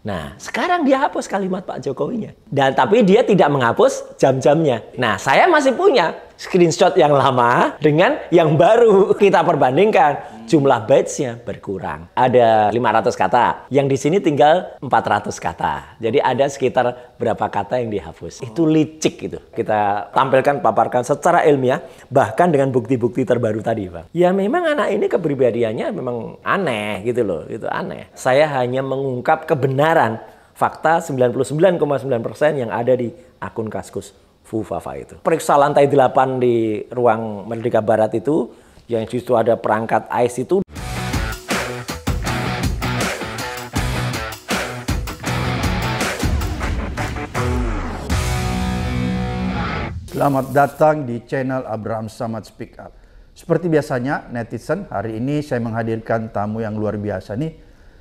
Nah, sekarang dia hapus kalimat Pak Jokowinya. Dan tapi dia tidak menghapus jam-jamnya. Nah, saya masih punya screenshot yang lama dengan yang baru kita perbandingkan jumlah bytesnya berkurang ada 500 kata yang di sini tinggal 400 kata jadi ada sekitar berapa kata yang dihapus itu licik gitu kita tampilkan paparkan secara ilmiah bahkan dengan bukti-bukti terbaru tadi Pak ya memang anak ini kepribadiannya memang aneh gitu loh itu aneh saya hanya mengungkap kebenaran fakta 99,9% yang ada di akun Kaskus Fu itu. Periksa lantai 8 di ruang Merdeka Barat itu yang justru ada perangkat AIS itu. Selamat datang di channel Abraham Samad Speak Up. Seperti biasanya netizen, hari ini saya menghadirkan tamu yang luar biasa nih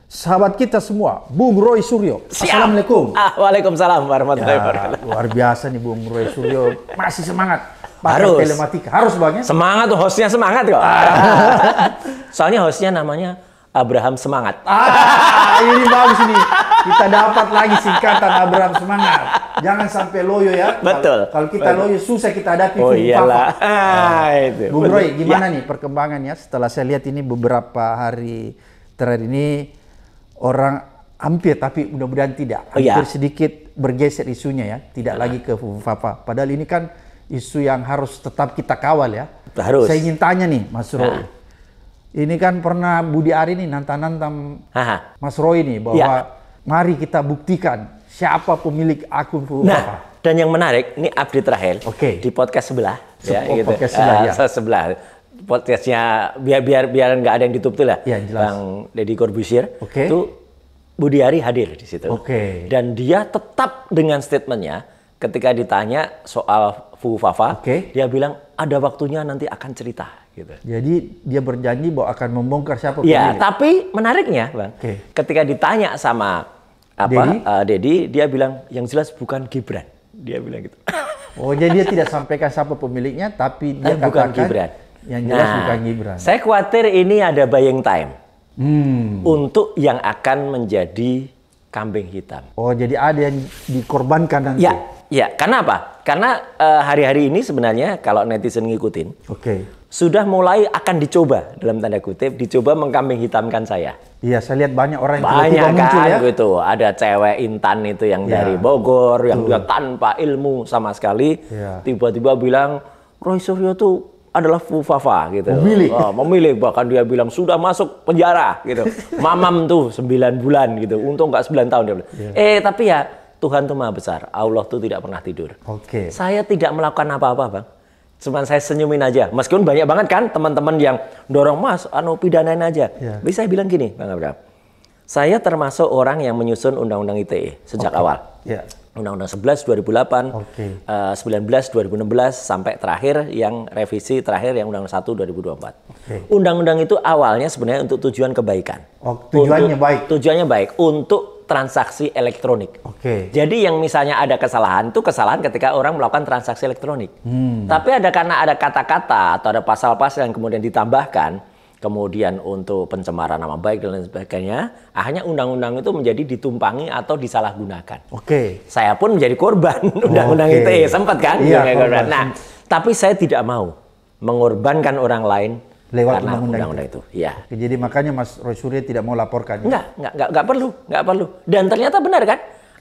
sahabat kita semua, Bung Roy Suryo. Siap. Assalamualaikum. Ah, waalaikumsalam warahmatullahi ya, wabarakatuh. Luar biasa nih Bung Roy Suryo, masih semangat. Pakai harus. telematika, harus banget. Ya? Semangat, hostnya semangat kok. Ah. Soalnya hostnya namanya Abraham Semangat. Ah, ini bagus nih. Kita dapat lagi singkatan Abraham Semangat. Jangan sampai loyo ya. Betul. Kalau kita Betul. loyo susah kita hadapi. Oh iyalah. Ah. ah, itu. Bung Roy, iya. gimana ya. nih perkembangannya setelah saya lihat ini beberapa hari terakhir ini orang hampir tapi mudah-mudahan tidak oh, iya. hampir ya. sedikit bergeser isunya ya, tidak nah. lagi ke Fufafa. Padahal ini kan isu yang harus tetap kita kawal ya. Harus. Saya ingin tanya nih Mas Roy. Nah. Ini kan pernah Budi Ari nih nantang-nantang Mas Roy nih bahwa ya. mari kita buktikan siapa pemilik akun Fufafa. Nah, dan yang menarik ini update terakhir. Okay. Di podcast sebelah Sep ya oh, gitu. Podcast sebelah uh, ya. Sebelah podcastnya biar biar biar nggak ada yang ditutup tuh lah. Ya, jelas. Bang Deddy Corbusier. Okay. Itu Budi Ari hadir di situ. Okay. Dan dia tetap dengan statementnya ketika ditanya soal Fu Fafa, okay. dia bilang ada waktunya nanti akan cerita gitu. Jadi dia berjanji bahwa akan membongkar siapa Iya, tapi menariknya, Bang. Okay. Ketika ditanya sama apa Dedi? Uh, eh, dia bilang yang jelas bukan Gibran. Dia bilang gitu. Oh, jadi dia tidak sampaikan siapa pemiliknya, tapi dia nah, katakan bukan Gibran yang jelas nah, bukan Gibran. Saya khawatir ini ada buying time hmm. untuk yang akan menjadi kambing hitam. Oh, jadi ada yang dikorbankan nanti. Ya, ya. Karena apa? Karena eh, hari-hari uh, ini sebenarnya kalau netizen ngikutin, oke, okay. sudah mulai akan dicoba dalam tanda kutip, dicoba mengkambing hitamkan saya. Iya, saya lihat banyak orang yang banyak kan, muncul ya. gitu. Ada cewek intan itu yang ya. dari Bogor, Betul. yang juga tanpa ilmu sama sekali, iya. tiba-tiba ya. bilang Roy Suryo tuh adalah Fufafa gitu. Memilih. Oh, memilih bahkan dia bilang sudah masuk penjara gitu. Mamam tuh 9 bulan gitu. Untung nggak 9 tahun dia Yeah. Eh tapi ya Tuhan tuh maha besar. Allah tuh tidak pernah tidur. Oke. Okay. Saya tidak melakukan apa-apa, Bang. Cuman saya senyumin aja. Meskipun banyak banget kan teman-teman yang dorong Mas, anu pidanain aja. Yeah. Bisa saya bilang gini, Bang Abraham. Saya termasuk orang yang menyusun undang-undang ITE sejak okay. awal. Yeah. Undang-Undang 11 2008, okay. uh, 19 2016 sampai terakhir yang revisi terakhir yang Undang-Undang 1 2024. Undang-undang okay. itu awalnya sebenarnya untuk tujuan kebaikan. Oh, tujuannya untuk, baik. Tujuannya baik untuk transaksi elektronik. Oke. Okay. Jadi yang misalnya ada kesalahan itu kesalahan ketika orang melakukan transaksi elektronik. Hmm. Tapi ada karena ada kata-kata atau ada pasal-pasal yang kemudian ditambahkan kemudian untuk pencemaran nama baik dan lain sebagainya, akhirnya undang-undang itu menjadi ditumpangi atau disalahgunakan. Oke. Okay. Saya pun menjadi korban undang-undang okay. ya, sempat kan? Iya, iya, korban. korban. Nah, tapi saya tidak mau mengorbankan orang lain lewat undang-undang itu. itu. Ya. Oke, jadi makanya Mas Roy Surya tidak mau laporkan. Enggak, enggak, enggak, enggak perlu, enggak perlu. Dan ternyata benar kan?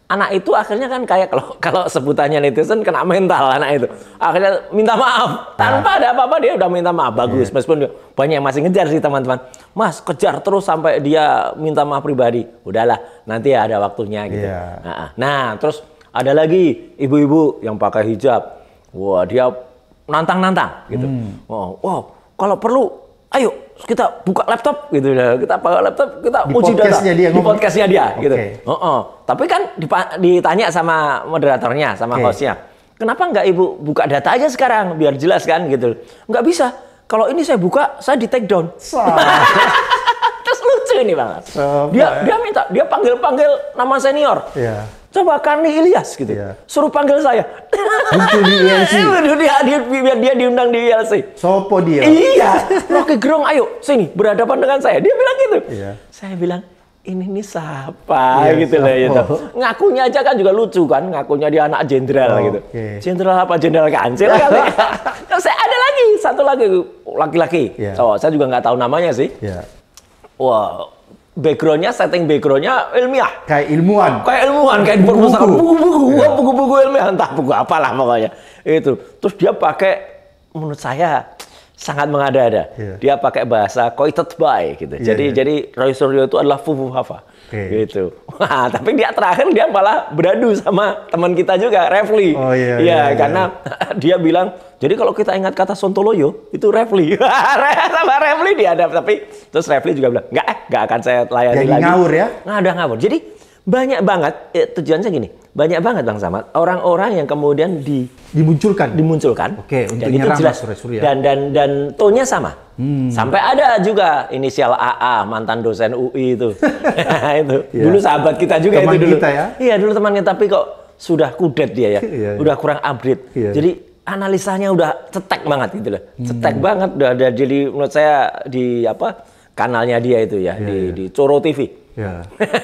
anak itu akhirnya kan kayak kalau kalau sebutannya netizen kena mental anak itu akhirnya minta maaf tanpa ada apa-apa dia udah minta maaf bagus iya. meskipun banyak yang masih ngejar sih teman-teman mas kejar terus sampai dia minta maaf pribadi udahlah nanti ya ada waktunya gitu yeah. nah, nah terus ada lagi ibu-ibu yang pakai hijab wah dia nantang-nantang gitu hmm. wow wow kalau perlu ayo kita buka laptop gitu ya kita pakai laptop kita di uji data dia di podcastnya dia okay. gitu oh, oh. tapi kan ditanya sama moderatornya sama okay. hostnya kenapa nggak ibu buka data aja sekarang biar jelas kan gitu nggak bisa kalau ini saya buka saya di take down terus lucu ini banget so, dia dia minta dia panggil panggil nama senior yeah. Coba Karni Ilyas gitu. Yeah. Suruh panggil saya. Itu dia, dia, dia, dia diundang di ILC. Sopo dia? Iya. Rocky grong ayo sini berhadapan dengan saya. Dia bilang gitu. Yeah. Saya bilang, ini nih siapa yeah, gitu lah gitu. Ngakunya aja kan juga lucu kan, ngakunya dia anak jenderal oh, gitu. Jenderal okay. apa? Jenderal kancil kali. Ya? Terus saya ada lagi, satu lagi laki-laki. Yeah. oh, saya juga nggak tahu namanya sih. Yeah. Wah, wow backgroundnya, setting backgroundnya ilmiah. Kayak ilmuwan. Kayak ilmuwan, kayak perpustakaan. Iya. Buku-buku, buku-buku ilmiah, entah buku apalah pokoknya. Itu. Terus dia pakai, menurut saya sangat mengada-ada. Yeah. Dia pakai bahasa koitet by gitu. Yeah, jadi yeah. jadi Roy Suryo itu adalah fufu hafa. Okay. Gitu. Wah, tapi dia terakhir dia malah beradu sama teman kita juga, Refli. Oh iya. Iya, iya, iya karena dia bilang, jadi kalau kita ingat kata Sontoloyo, itu Refli. sama Refli dia ada, tapi terus Refli juga bilang, nggak, eh, nggak akan saya layani jadi lagi. ngawur ya? Nggak ada ngawur. Jadi banyak banget, eh, tujuan gini, banyak banget Bang Samad orang-orang yang kemudian di dimunculkan dimunculkan oke untuk dan itu jelas Mas Surya. dan dan dan tonnya sama hmm. sampai ada juga inisial AA mantan dosen UI itu itu ya. dulu sahabat kita juga teman itu dulu kita ya iya dulu temannya tapi kok sudah kudet dia ya, ya, ya. udah kurang update ya. jadi analisanya udah cetek banget gitu loh hmm. cetek banget udah ada jadi menurut saya di apa kanalnya dia itu ya, ya di ya. di Coro TV Ya.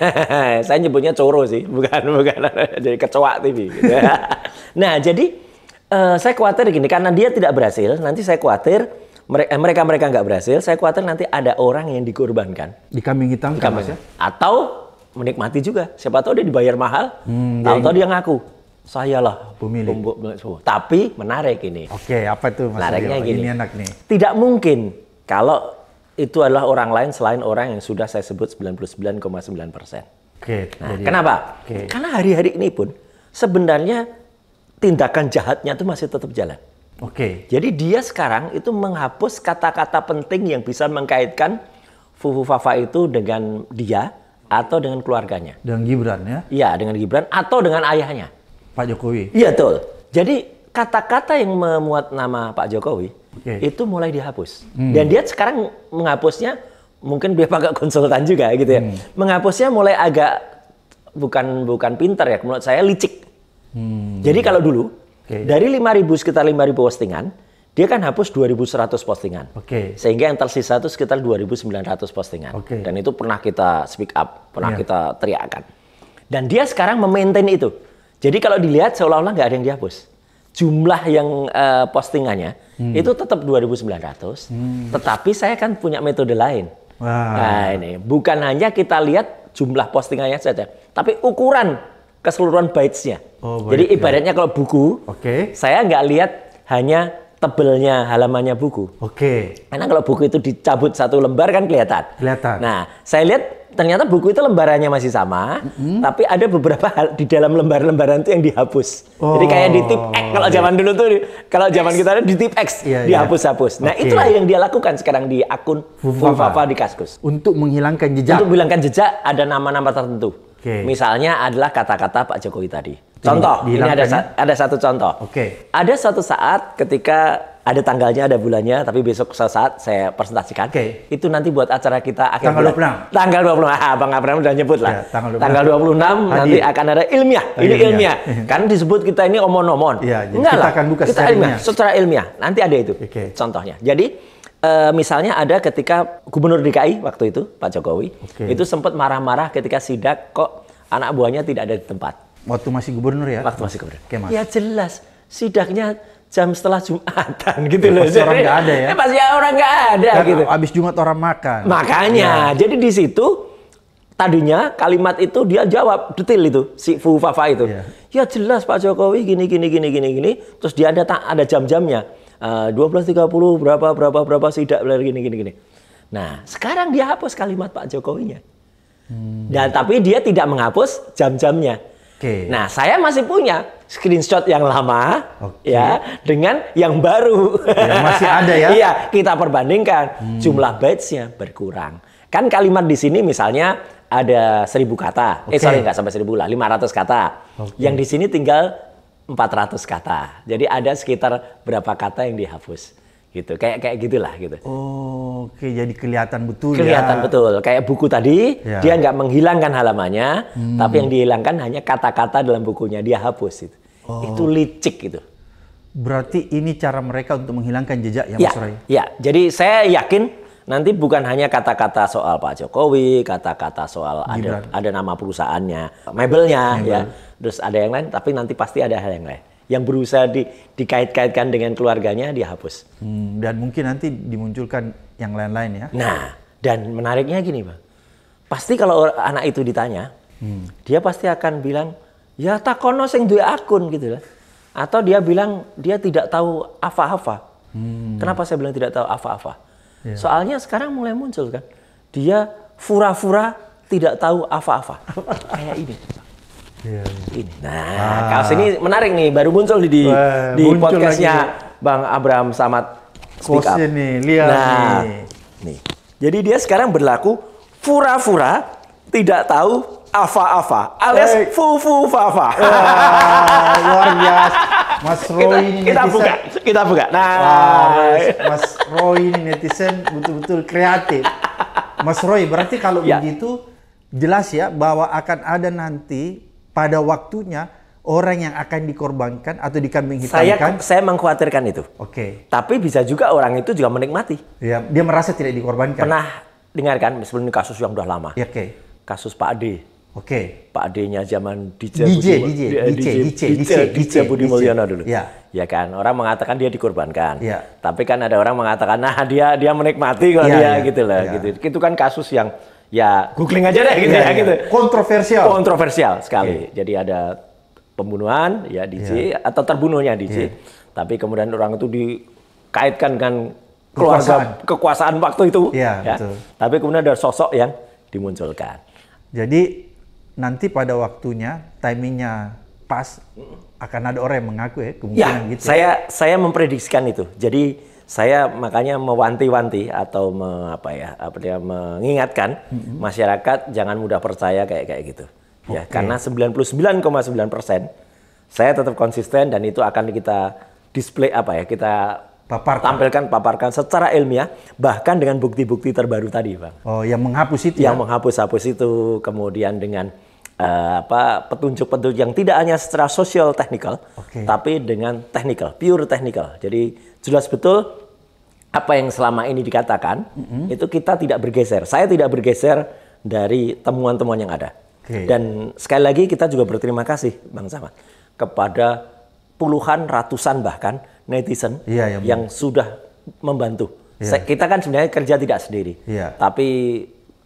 Saya nyebutnya coro sih, bukan bukan jadi kecoa TV. Gitu. nah, jadi uh, saya khawatir gini karena dia tidak berhasil, nanti saya khawatir eh, mereka mereka nggak berhasil, saya khawatir nanti ada orang yang dikorbankan. Dikambing hitam kan mas ya? Atau menikmati juga. Siapa tahu dia dibayar mahal, hmm, tahu-tahu dia ngaku saya lah pemilik. Pembo, tapi menarik ini. Oke, apa itu maksudnya? Menariknya gini. Ini enak nih. Tidak mungkin kalau itu adalah orang lain selain orang yang sudah saya sebut 99,9 persen. Oke. Okay, nah, jadi, kenapa? Okay. Karena hari-hari ini pun sebenarnya tindakan jahatnya itu masih tetap jalan. Oke. Jadi dia sekarang itu menghapus kata-kata penting yang bisa mengkaitkan Fufu Fafa itu dengan dia atau dengan keluarganya. Dengan Gibran ya? Iya, dengan Gibran atau dengan ayahnya. Pak Jokowi. Iya, betul. Jadi kata-kata yang memuat nama Pak Jokowi okay. itu mulai dihapus. Hmm. Dan dia sekarang menghapusnya mungkin dia pakai konsultan juga gitu ya. Hmm. Menghapusnya mulai agak bukan bukan pinter ya menurut saya licik. Hmm. Jadi kalau dulu okay. dari 5000 sekitar 5000 postingan, dia kan hapus 2100 postingan. seratus Okay. Sehingga yang tersisa itu sekitar 2900 postingan. Okay. Dan itu pernah kita speak up, pernah yeah. kita teriakkan. Dan dia sekarang memaintain itu. Jadi kalau dilihat seolah-olah nggak ada yang dihapus jumlah yang uh, postingannya hmm. itu tetap 2.900, hmm. tetapi saya kan punya metode lain. Wow. Nah ini bukan hanya kita lihat jumlah postingannya saja, tapi ukuran keseluruhan bytesnya. Oh, baik, Jadi ibaratnya ya. kalau buku, okay. saya nggak lihat hanya tebelnya halamannya buku. Oke. Okay. Karena kalau buku itu dicabut satu lembar kan kelihatan. Kelihatan. Nah, saya lihat ternyata buku itu lembarannya masih sama, mm-hmm. tapi ada beberapa hal di dalam lembar-lembaran itu yang dihapus. Oh. Jadi kayak di tip X kalau oh, zaman iya. dulu tuh kalau zaman kita di tip X yeah, iya. dihapus-hapus. Yeah. Nah, okay. itulah yang dia lakukan sekarang di akun Fufafa di Kaskus. Untuk menghilangkan jejak. Untuk menghilangkan jejak ada nama-nama tertentu. Okay. Misalnya adalah kata-kata Pak Jokowi tadi. Contoh, ini ada ada satu contoh. Oke. Okay. Ada suatu saat ketika ada tanggalnya, ada bulannya, tapi besok saat saya presentasikan. Oke. Okay. Itu nanti buat acara kita akhir tanggal bulan. 26. Tanggal 26. Ah, Bang Abraham udah nyebut lah. Ya, tanggal 26. Tanggal 26 nanti akan ada ilmiah. Ini ilmiah. ilmiah. Iya, Karena disebut kita ini omon-omon. Iya, -omon. Enggak kita lah. akan buka kita secara ilmiah. ilmiah. Secara ilmiah. Nanti ada itu. Okay. Contohnya. Jadi uh, misalnya ada ketika Gubernur DKI waktu itu Pak Jokowi okay. itu sempat marah-marah ketika sidak kok anak buahnya tidak ada di tempat. Waktu masih gubernur ya? Waktu masih gubernur. Okay, mas. Ya jelas sidaknya jam setelah Jumatan gitu ya, loh. Pasti orang nggak ada ya. ya pasti orang nggak ada Dan gitu. Abis Jumat orang makan. Makanya, ya. jadi di situ tadinya kalimat itu dia jawab detail itu si Fu Fafa itu. Ya. Ya jelas Pak Jokowi gini gini gini gini gini. Terus dia ada tak ada jam-jamnya. Eh, dua belas tiga puluh berapa berapa berapa sidak gini gini gini. Nah, sekarang dia hapus kalimat Pak Jokowinya. Hmm. Dan tapi dia tidak menghapus jam-jamnya. Okay. Nah, saya masih punya screenshot yang lama okay. ya dengan yang baru. Yang masih ada ya. Iya, kita perbandingkan hmm. jumlah bytesnya berkurang. Kan kalimat di sini misalnya ada seribu kata. Okay. Eh sorry nggak sampai seribu lah, lima ratus kata. Okay. Yang di sini tinggal empat ratus kata. Jadi ada sekitar berapa kata yang dihapus gitu kayak kayak gitulah gitu oh oke okay. jadi kelihatan betul ya. kelihatan ya. betul kayak buku tadi ya. dia nggak menghilangkan halamannya hmm. tapi yang dihilangkan hanya kata-kata dalam bukunya dia hapus itu oh. itu licik gitu berarti ini cara mereka untuk menghilangkan jejak ya, ya Mas Roy ya jadi saya yakin nanti bukan hanya kata-kata soal Pak Jokowi kata-kata soal ada ada nama perusahaannya mebelnya Mabel. ya terus ada yang lain tapi nanti pasti ada hal yang lain yang berusaha di, dikait-kaitkan dengan keluarganya dihapus. Hmm, dan mungkin nanti dimunculkan yang lain-lain ya. Nah, dan menariknya gini, pak, Pasti kalau anak itu ditanya, hmm. dia pasti akan bilang, "Ya takono sing duwe akun" gitu lah. Atau dia bilang dia tidak tahu apa-apa. Hmm. Kenapa saya bilang tidak tahu apa-apa? Yeah. Soalnya sekarang mulai muncul kan. Dia fura-fura tidak tahu apa-apa. Kayak ini. Yeah. Ini. Nah, ah. kaos ini menarik nih, baru muncul di di, Wah, di podcastnya Bang Abraham Samad Speak Up. nih, lihat nah, nih. nih. Jadi dia sekarang berlaku fura-fura tidak tahu apa-apa alias hey. fufu fafa. luar biasa. Mas Roy kita, ini kita netizen. buka, kita buka. Nah, Wah, mas, mas Roy ini netizen betul-betul kreatif. Mas Roy, berarti kalau ya. begitu jelas ya bahwa akan ada nanti pada waktunya orang yang akan dikorbankan atau dikambing hitamkan. Saya, saya mengkhawatirkan itu. Oke. Okay. Tapi bisa juga orang itu juga menikmati. Ya, dia merasa tidak dikorbankan. Pernah dengarkan, sebelum ini kasus yang sudah lama. Ya, Oke. Okay. Kasus Pak Ade. Oke. Okay. Pak Ade-nya zaman DJ DJ, DJ, DJ, DJ, DJ, DJ, DJ, Budi Mulyono dulu. DJ, ya. ya kan, orang mengatakan dia dikorbankan. Ya. Tapi kan ada orang mengatakan nah dia dia menikmati kalau ya, dia ya, gitu lah ya. gitu. Itu kan kasus yang ya googling aja ya, deh gitu ya, ya, ya. gitu. Kontroversial. Kontroversial sekali. Okay. Jadi ada pembunuhan ya DJ yeah. atau terbunuhnya DJ. Yeah. Tapi kemudian orang itu dikaitkan kan keluarga kekuasaan, kekuasaan waktu itu. Yeah, ya. Betul. Tapi kemudian ada sosok yang dimunculkan. Jadi nanti pada waktunya timingnya pas akan ada orang yang mengaku ya kemungkinan ya, gitu. Ya. Saya saya memprediksikan itu. Jadi saya makanya mewanti-wanti atau me, apa ya apa dia mengingatkan mm-hmm. masyarakat jangan mudah percaya kayak kayak gitu okay. ya karena 99,9 persen saya tetap konsisten dan itu akan kita display apa ya kita paparkan. tampilkan paparkan secara ilmiah bahkan dengan bukti-bukti terbaru tadi bang oh yang menghapus itu yang ya? menghapus hapus itu kemudian dengan uh, apa petunjuk-petunjuk yang tidak hanya secara sosial teknikal okay. tapi dengan teknikal pure teknikal jadi jelas betul apa yang selama ini dikatakan mm-hmm. itu kita tidak bergeser. Saya tidak bergeser dari temuan-temuan yang ada. Okay. Dan sekali lagi kita juga berterima kasih Bang Samad kepada puluhan ratusan bahkan netizen yeah, yeah, yang sudah membantu. Yeah. Iya. Kita kan sebenarnya kerja tidak sendiri. Yeah. Tapi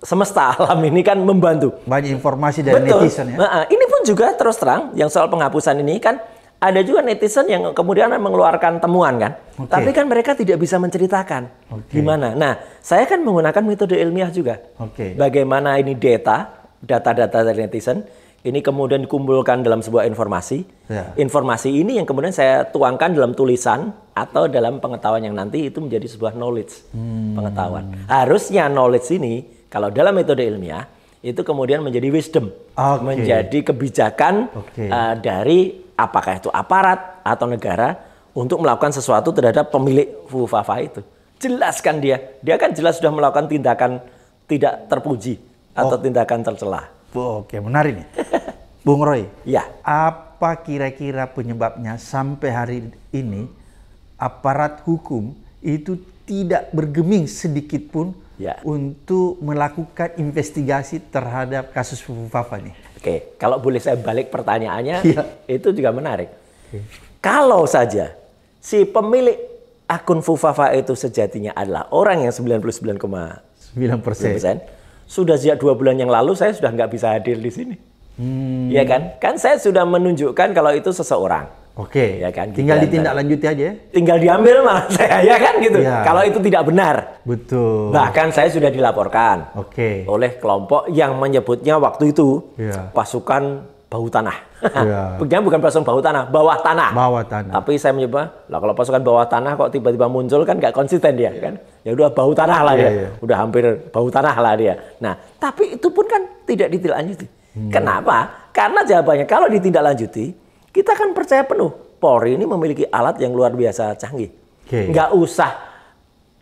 semesta alam ini kan membantu. Banyak informasi dari Betul. netizen ya. ini pun juga terus terang yang soal penghapusan ini kan ada juga netizen yang kemudian mengeluarkan temuan kan. Okay. Tapi kan mereka tidak bisa menceritakan okay. gimana. Nah, saya kan menggunakan metode ilmiah juga. Okay. Bagaimana ini data, data-data dari netizen, ini kemudian dikumpulkan dalam sebuah informasi. Yeah. Informasi ini yang kemudian saya tuangkan dalam tulisan atau dalam pengetahuan yang nanti itu menjadi sebuah knowledge, hmm. pengetahuan. Harusnya knowledge ini kalau dalam metode ilmiah itu kemudian menjadi wisdom, okay. menjadi kebijakan okay. uh, eh, dari apakah itu aparat atau negara untuk melakukan sesuatu terhadap pemilik Fufafa itu. Jelaskan dia, dia kan jelas sudah melakukan tindakan tidak terpuji atau oh. tindakan tercelah oke, menarik nih. Bung Roy. Ya. Apa kira-kira penyebabnya sampai hari ini aparat hukum itu tidak bergeming sedikit pun ya. untuk melakukan investigasi terhadap kasus Fufafa nih? Oke, kalau boleh saya balik pertanyaannya, ya. itu juga menarik. Kalau saja si pemilik akun Fufafa itu sejatinya adalah orang yang 99,9 persen, sudah sejak dua bulan yang lalu saya sudah nggak bisa hadir di sini. Hmm. Iya hmm. kan? Kan saya sudah menunjukkan kalau itu seseorang. Oke. Okay. Ya kan. Gitu tinggal kan. ditindaklanjuti aja ya. Tinggal diambil malah saya ya kan gitu. Ya. Kalau itu tidak benar. Betul. Bahkan saya sudah dilaporkan. Oke. Okay. Oleh kelompok yang menyebutnya waktu itu ya. pasukan bau tanah. Ya. bukan pasukan bau tanah, bawah tanah. Bawah tanah. Tapi saya menyebut, lah kalau pasukan bawah tanah kok tiba-tiba muncul kan nggak konsisten dia ya. kan. Ya udah bau tanah lah ya. ya. Udah hampir bau tanah lah dia. Nah, tapi itu pun kan tidak ditindaklanjuti. Hmm. Kenapa? Karena jawabannya kalau ditindaklanjuti kita kan percaya penuh Polri ini memiliki alat yang luar biasa canggih. Okay. Nggak usah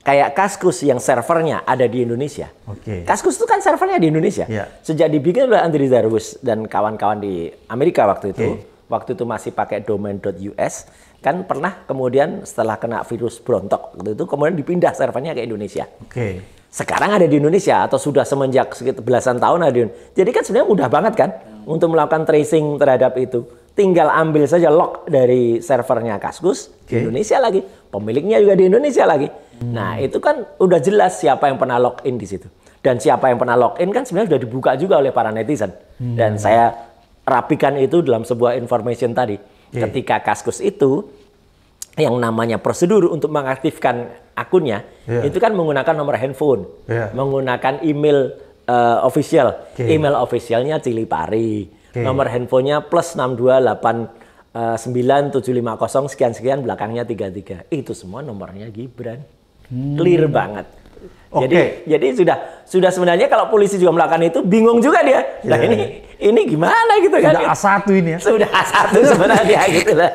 kayak Kaskus yang servernya ada di Indonesia. Okay. Kaskus itu kan servernya di Indonesia. Yeah. Sejak dibikin oleh Andri Darwis dan kawan-kawan di Amerika waktu itu, okay. waktu itu masih pakai domain. domain.us, kan pernah kemudian setelah kena virus berontok waktu itu kemudian dipindah servernya ke Indonesia. Oke. Okay. Sekarang ada di Indonesia atau sudah semenjak sekitar belasan tahun ada di Jadi kan sebenarnya mudah banget kan untuk melakukan tracing terhadap itu tinggal ambil saja log dari servernya Kaskus okay. di Indonesia lagi, pemiliknya juga di Indonesia lagi. Nah, hmm. Nah, itu kan udah jelas siapa yang pernah login di situ. Dan siapa yang pernah login kan sebenarnya sudah dibuka juga oleh para netizen. Hmm. Dan saya rapikan itu dalam sebuah information tadi. Okay. Ketika Kaskus itu yang namanya prosedur untuk mengaktifkan akunnya yeah. itu kan menggunakan nomor handphone, yeah. menggunakan email uh, official, okay. email officialnya Cili Pari, Okay. Nomor handphonenya plus 628 9750 eh, sekian-sekian belakangnya 33. Itu semua nomornya Gibran. Hmm. Clear banget. Okay. Jadi jadi sudah sudah sebenarnya kalau polisi juga melakukan itu bingung juga dia. Nah yeah. ini iya. ini gimana gitu sudah kan? Sudah A1 ini ya. Sudah A1 sebenarnya gitu lah.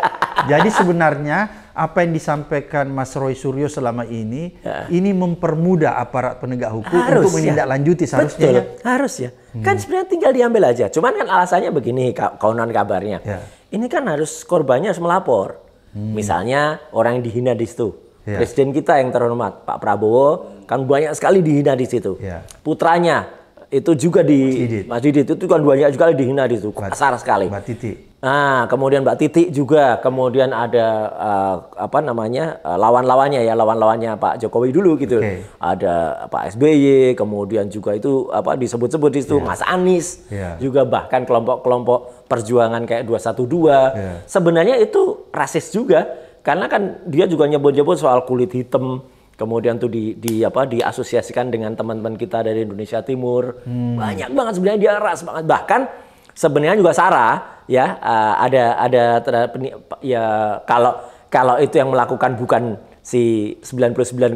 Jadi sebenarnya apa yang disampaikan Mas Roy Suryo selama ini ya. ini mempermudah aparat penegak hukum harus untuk menindaklanjuti ya. seharusnya. Betul. Ya. Harus ya. Kan hmm. Kan sebenarnya tinggal diambil aja. Cuman kan alasannya begini kaunan kabarnya. Yeah. Ini kan harus korbannya harus melapor. Hmm. Misalnya orang yang dihina di situ. Yeah. Presiden kita yang terhormat Pak Prabowo kan banyak sekali dihina di situ. Yeah. Putranya itu juga di Mas Didit, Mas Didit itu kan banyak juga dihina di situ. Kasar sekali. Mbak Titi. Nah, kemudian Mbak Titik juga, kemudian ada uh, apa namanya uh, lawan-lawannya ya, lawan-lawannya Pak Jokowi dulu gitu. Okay. Ada Pak SBY, kemudian juga itu apa disebut-sebut di situ yeah. Mas Anies, yeah. juga bahkan kelompok-kelompok perjuangan kayak 212. Yeah. Sebenarnya itu rasis juga, karena kan dia juga nyebut-nyebut soal kulit hitam kemudian tuh di, di apa diasosiasikan dengan teman-teman kita dari Indonesia Timur hmm. banyak banget sebenarnya dia ras banget bahkan sebenarnya juga Sarah ya uh, ada ada terhadap ya kalau kalau itu yang melakukan bukan si 99,9%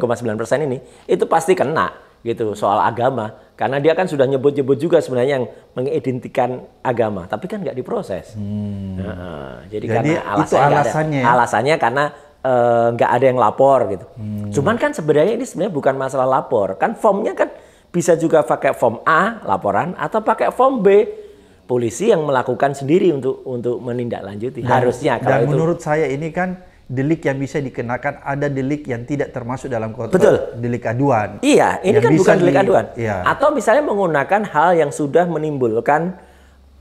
ini itu pasti kena gitu soal agama karena dia kan sudah nyebut-nyebut juga sebenarnya yang mengidentikan agama tapi kan nggak diproses hmm. nah, jadi, jadi karena alasannya, itu alasannya ada, ya? alasannya karena eh, nggak uh, ada yang lapor gitu hmm. cuman kan sebenarnya ini sebenarnya bukan masalah lapor kan formnya kan bisa juga pakai form A laporan atau pakai form B polisi yang melakukan sendiri untuk untuk menindaklanjuti dan, harusnya kalau dan itu, menurut saya ini kan delik yang bisa dikenakan ada delik yang tidak termasuk dalam kota Betul. delik aduan. Iya, ini kan bukan delik di, aduan. Iya. Atau misalnya menggunakan hal yang sudah menimbulkan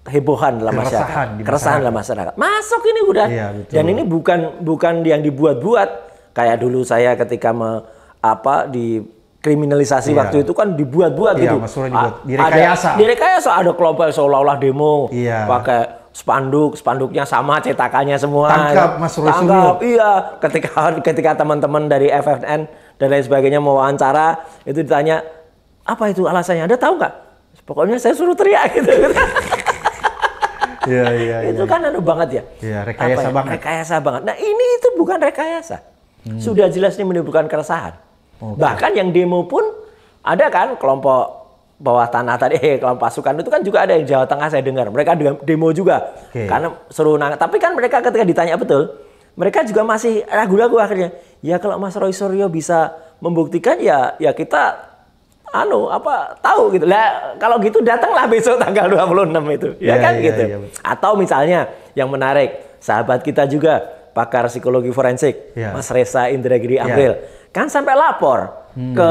hebohan dalam keresahan masyarakat, keresahan dalam masyarakat. Masuk ini udah. Iya, Dan ini bukan bukan yang dibuat-buat. Kayak dulu saya ketika me, apa di kriminalisasi iya. waktu itu kan dibuat-buat iya, gitu. Mas dibuat. Direkayasa. Ada, direkayasa ada kelompok seolah-olah demo iya. pakai spanduk, spanduknya sama cetakannya semua. Tangkap Mas Tangkap, iya. Ketika ketika teman-teman dari FFN dan lain sebagainya mau wawancara, itu ditanya apa itu alasannya? Anda tahu nggak? Pokoknya saya suruh teriak gitu. Iya, iya, iya, Itu iya. kan anu banget ya. Iya, rekayasa ya? banget. Rekayasa banget. Nah, ini itu bukan rekayasa. Hmm. Sudah jelas ini menimbulkan keresahan. Okay. Bahkan yang demo pun ada kan kelompok bawah tanah tadi, eh, kelompok pasukan itu kan juga ada yang Jawa Tengah saya dengar. Mereka demo juga okay. karena seru nang. Tapi kan mereka ketika ditanya betul, mereka juga masih ragu-ragu akhirnya. Ya kalau Mas Roy Suryo bisa membuktikan ya ya kita anu apa tahu gitu. Lah kalau gitu datanglah besok tanggal 26 itu. Ya, ya kan ya, gitu. Ya, Atau misalnya yang menarik, sahabat kita juga pakar psikologi forensik, ya. Mas Reza Indragiri Amril. Iya. Ya kan sampai lapor hmm. ke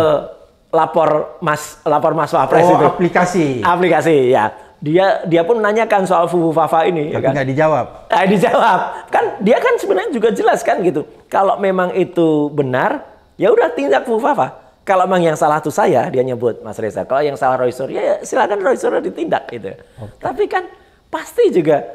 lapor mas lapor mas Wapres oh, itu aplikasi aplikasi ya dia dia pun menanyakan soal Fufu Fafa ini ya tapi ya kan? nggak dijawab nggak dijawab kan dia kan sebenarnya juga jelas kan gitu kalau memang itu benar ya udah tindak Fufu Fafa kalau memang yang salah itu saya dia nyebut Mas Reza kalau yang salah Roy Surya ya silakan Roy Surya ditindak gitu okay. tapi kan pasti juga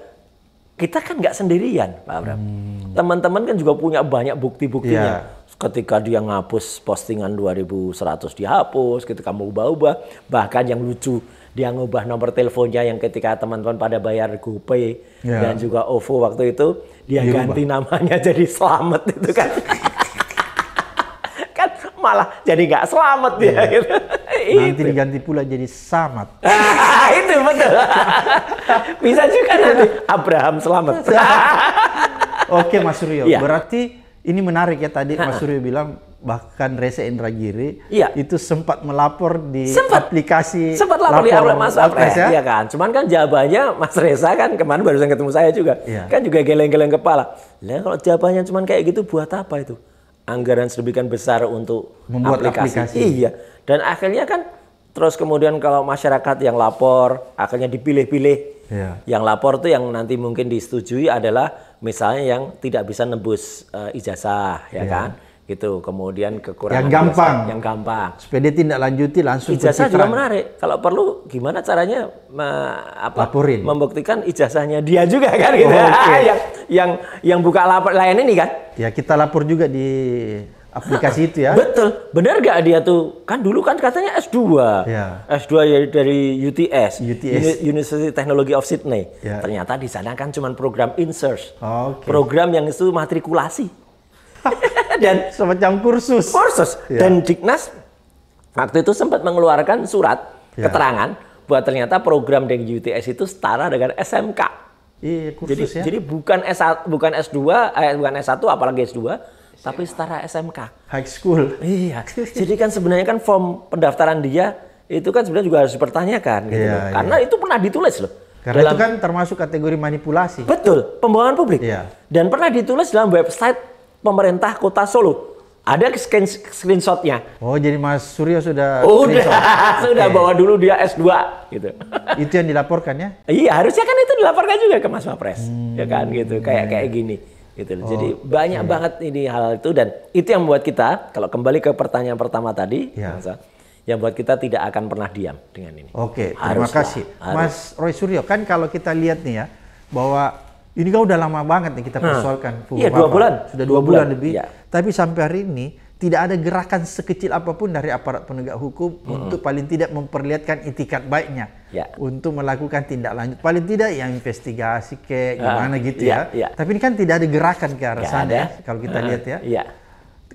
kita kan nggak sendirian Pak Abram hmm. teman-teman kan juga punya banyak bukti-buktinya yeah ketika dia ngapus postingan 2100 dihapus, ketika mau ubah-ubah, bahkan yang lucu dia ngubah nomor teleponnya yang ketika teman-teman pada bayar GoPay yeah. dan juga OVO waktu itu dia, dia ganti namanya jadi selamat itu kan. kan malah jadi nggak selamat yeah. dia iya. gitu. Nanti itu. diganti pula jadi Samat. itu betul. Bisa juga nanti Abraham Selamat. Oke Mas Rio, ya. berarti ini menarik ya tadi Mas Surya bilang bahkan Reza Indragiri iya. itu sempat melapor di sempat. aplikasi sempat lapor, lapor di Mas Apres ya? Iya kan. Cuman kan jawabannya Mas Reza kan kemarin baru barusan ketemu saya juga. Iya. Kan juga geleng-geleng kepala. Lah kalau jawabannya cuman kayak gitu buat apa itu? Anggaran sedemikian besar untuk membuat aplikasi. aplikasi. Iya. Dan akhirnya kan terus kemudian kalau masyarakat yang lapor akhirnya dipilih-pilih Yeah. Yang lapor tuh yang nanti mungkin disetujui adalah misalnya yang tidak bisa nebus uh, eh, ijazah, ya yeah. kan? Gitu. Kemudian kekurangan yang gampang. Ijazah, yang gampang. Sepeda tidak lanjuti langsung ijazah juga menarik. Kalau perlu gimana caranya me, apa, Laporin. membuktikan ijazahnya dia juga kan gitu. Oh, okay. yang yang yang buka lapor layan ini kan? Ya kita lapor juga di aplikasi itu ya. Betul. Benar gak dia tuh? Kan dulu kan katanya S2. Ya. S2 dari UTS, UTS. University Technology of Sydney. Ya. Ternyata di sana kan cuma program insert. Oh, okay. Program yang itu matrikulasi. Dan semacam kursus. Kursus. Ya. Dan Dignas waktu itu sempat mengeluarkan surat ya. keterangan buat ternyata program dari UTS itu setara dengan SMK. Iya, kursus jadi, ya. jadi bukan S bukan S2, eh, bukan S1 apalagi S2, tapi iya. setara SMK. High school. Iya. Jadi kan sebenarnya kan form pendaftaran dia itu kan sebenarnya juga harus dipertanyakan gitu. Iya, iya. Karena iya. itu pernah ditulis loh. Karena dalam, itu kan termasuk kategori manipulasi. Betul, pembohongan publik. Iya. Dan pernah ditulis dalam website pemerintah Kota Solo. Ada screen, screenshotnya. Oh, jadi Mas Suryo sudah Udah, sudah okay. bawa dulu dia S2 gitu. Itu yang dilaporkan ya? iya, harusnya kan itu dilaporkan juga ke Mas Mapres. Hmm. Ya kan gitu, kayak kayak gini gitu Oh, Jadi banyak banget ini hal itu dan itu yang membuat kita kalau kembali ke pertanyaan pertama tadi, yeah. Masa, yang buat kita tidak akan pernah diam dengan ini. Oke, okay, terima kasih. Harus. Mas Roy Suryo, kan kalau kita lihat nih ya bahwa ini kan udah lama banget nih kita persoalkan. Iya, dua bulan. Sudah dua, dua bulan, bulan lebih. Ya. Tapi sampai hari ini tidak ada gerakan sekecil apapun dari aparat penegak hukum hmm. untuk paling tidak memperlihatkan itikat baiknya ya. untuk melakukan tindak lanjut paling tidak yang investigasi ke ah, gimana gitu ya, ya. ya tapi ini kan tidak ada gerakan ke arah sana ya, kalau kita uh, lihat ya. ya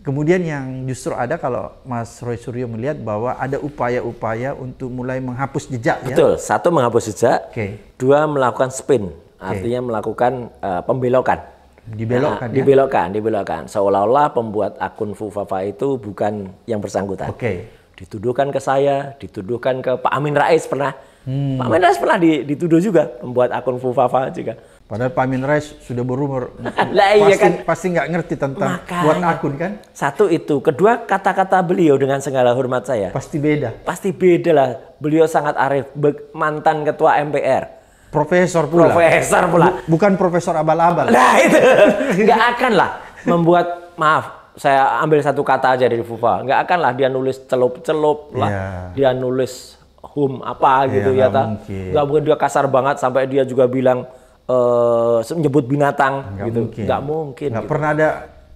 kemudian yang justru ada kalau Mas Roy Suryo melihat bahwa ada upaya-upaya untuk mulai menghapus jejak ya. betul ya? satu menghapus jejak okay. dua melakukan spin okay. artinya melakukan uh, pembelokan dibelokkan ya? dibelokkan dibelokkan seolah-olah pembuat akun Fufafa itu bukan yang bersangkutan oke okay. dituduhkan ke saya dituduhkan ke Pak Amin Rais pernah hmm. Pak Amin Rais pernah dituduh juga pembuat akun Fufafa juga padahal Pak Amin Rais sudah berumur lah, iya kan? pasti nggak ngerti tentang Makanya, buat akun kan satu itu kedua kata-kata beliau dengan segala hormat saya pasti beda pasti beda lah beliau sangat arif mantan ketua MPR Profesor pula. Profesor pula. Bukan profesor abal-abal. Nah itu nggak akan lah membuat maaf saya ambil satu kata aja dari Fufa nggak akan lah dia nulis celup-celup lah yeah. dia nulis hum apa iya, gitu yeah, ya tak nggak mungkin dia kasar banget sampai dia juga bilang uh, eh, menyebut binatang nggak gitu nggak mungkin nggak gitu. pernah ada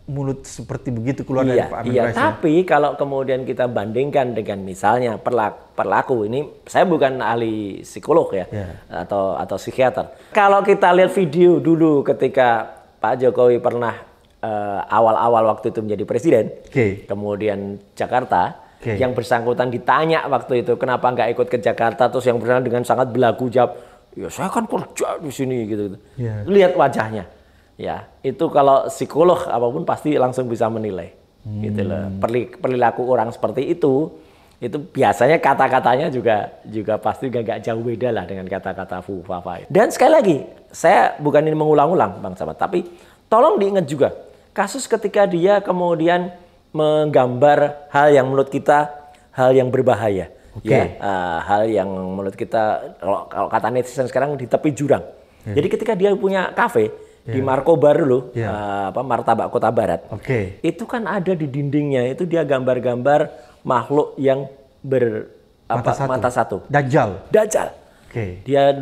mulut seperti begitu keluar iya, dari Pak iya. Amin iya, Rais. Ya? Tapi kalau kemudian kita bandingkan dengan misalnya perlaku, perlaku ini, saya bukan ahli psikolog ya yeah. atau atau psikiater. Kalau kita lihat video dulu ketika Pak Jokowi pernah eh, awal-awal uh, waktu itu menjadi presiden, okay. kemudian Jakarta. Okay. Yang bersangkutan ditanya waktu itu kenapa nggak ikut ke Jakarta, terus yang bersangkutan dengan sangat belagu jawab, ya saya kan kerja di sini gitu. -gitu. Yeah. Lihat wajahnya, ya itu kalau psikolog apapun pasti langsung bisa menilai hmm. gitu loh hmm. perilaku orang seperti itu itu biasanya kata-katanya juga juga pasti nggak jauh beda lah dengan kata-kata Fu fa dan sekali lagi saya bukan ini mengulang-ulang bang Samad tapi tolong diingat juga kasus ketika dia kemudian menggambar hal yang menurut kita hal yang berbahaya okay. ya uh, hal yang menurut kita kalau, kalau kata netizen sekarang di tepi jurang hmm. jadi ketika dia punya kafe yeah. di Markobar dulu, yeah. Iya. uh, apa Martabak Kota Barat. Oke. Okay. Itu kan ada di dindingnya itu dia gambar-gambar makhluk yang ber mata apa, satu. mata satu. Dajjal. Dajjal. Okay. Dia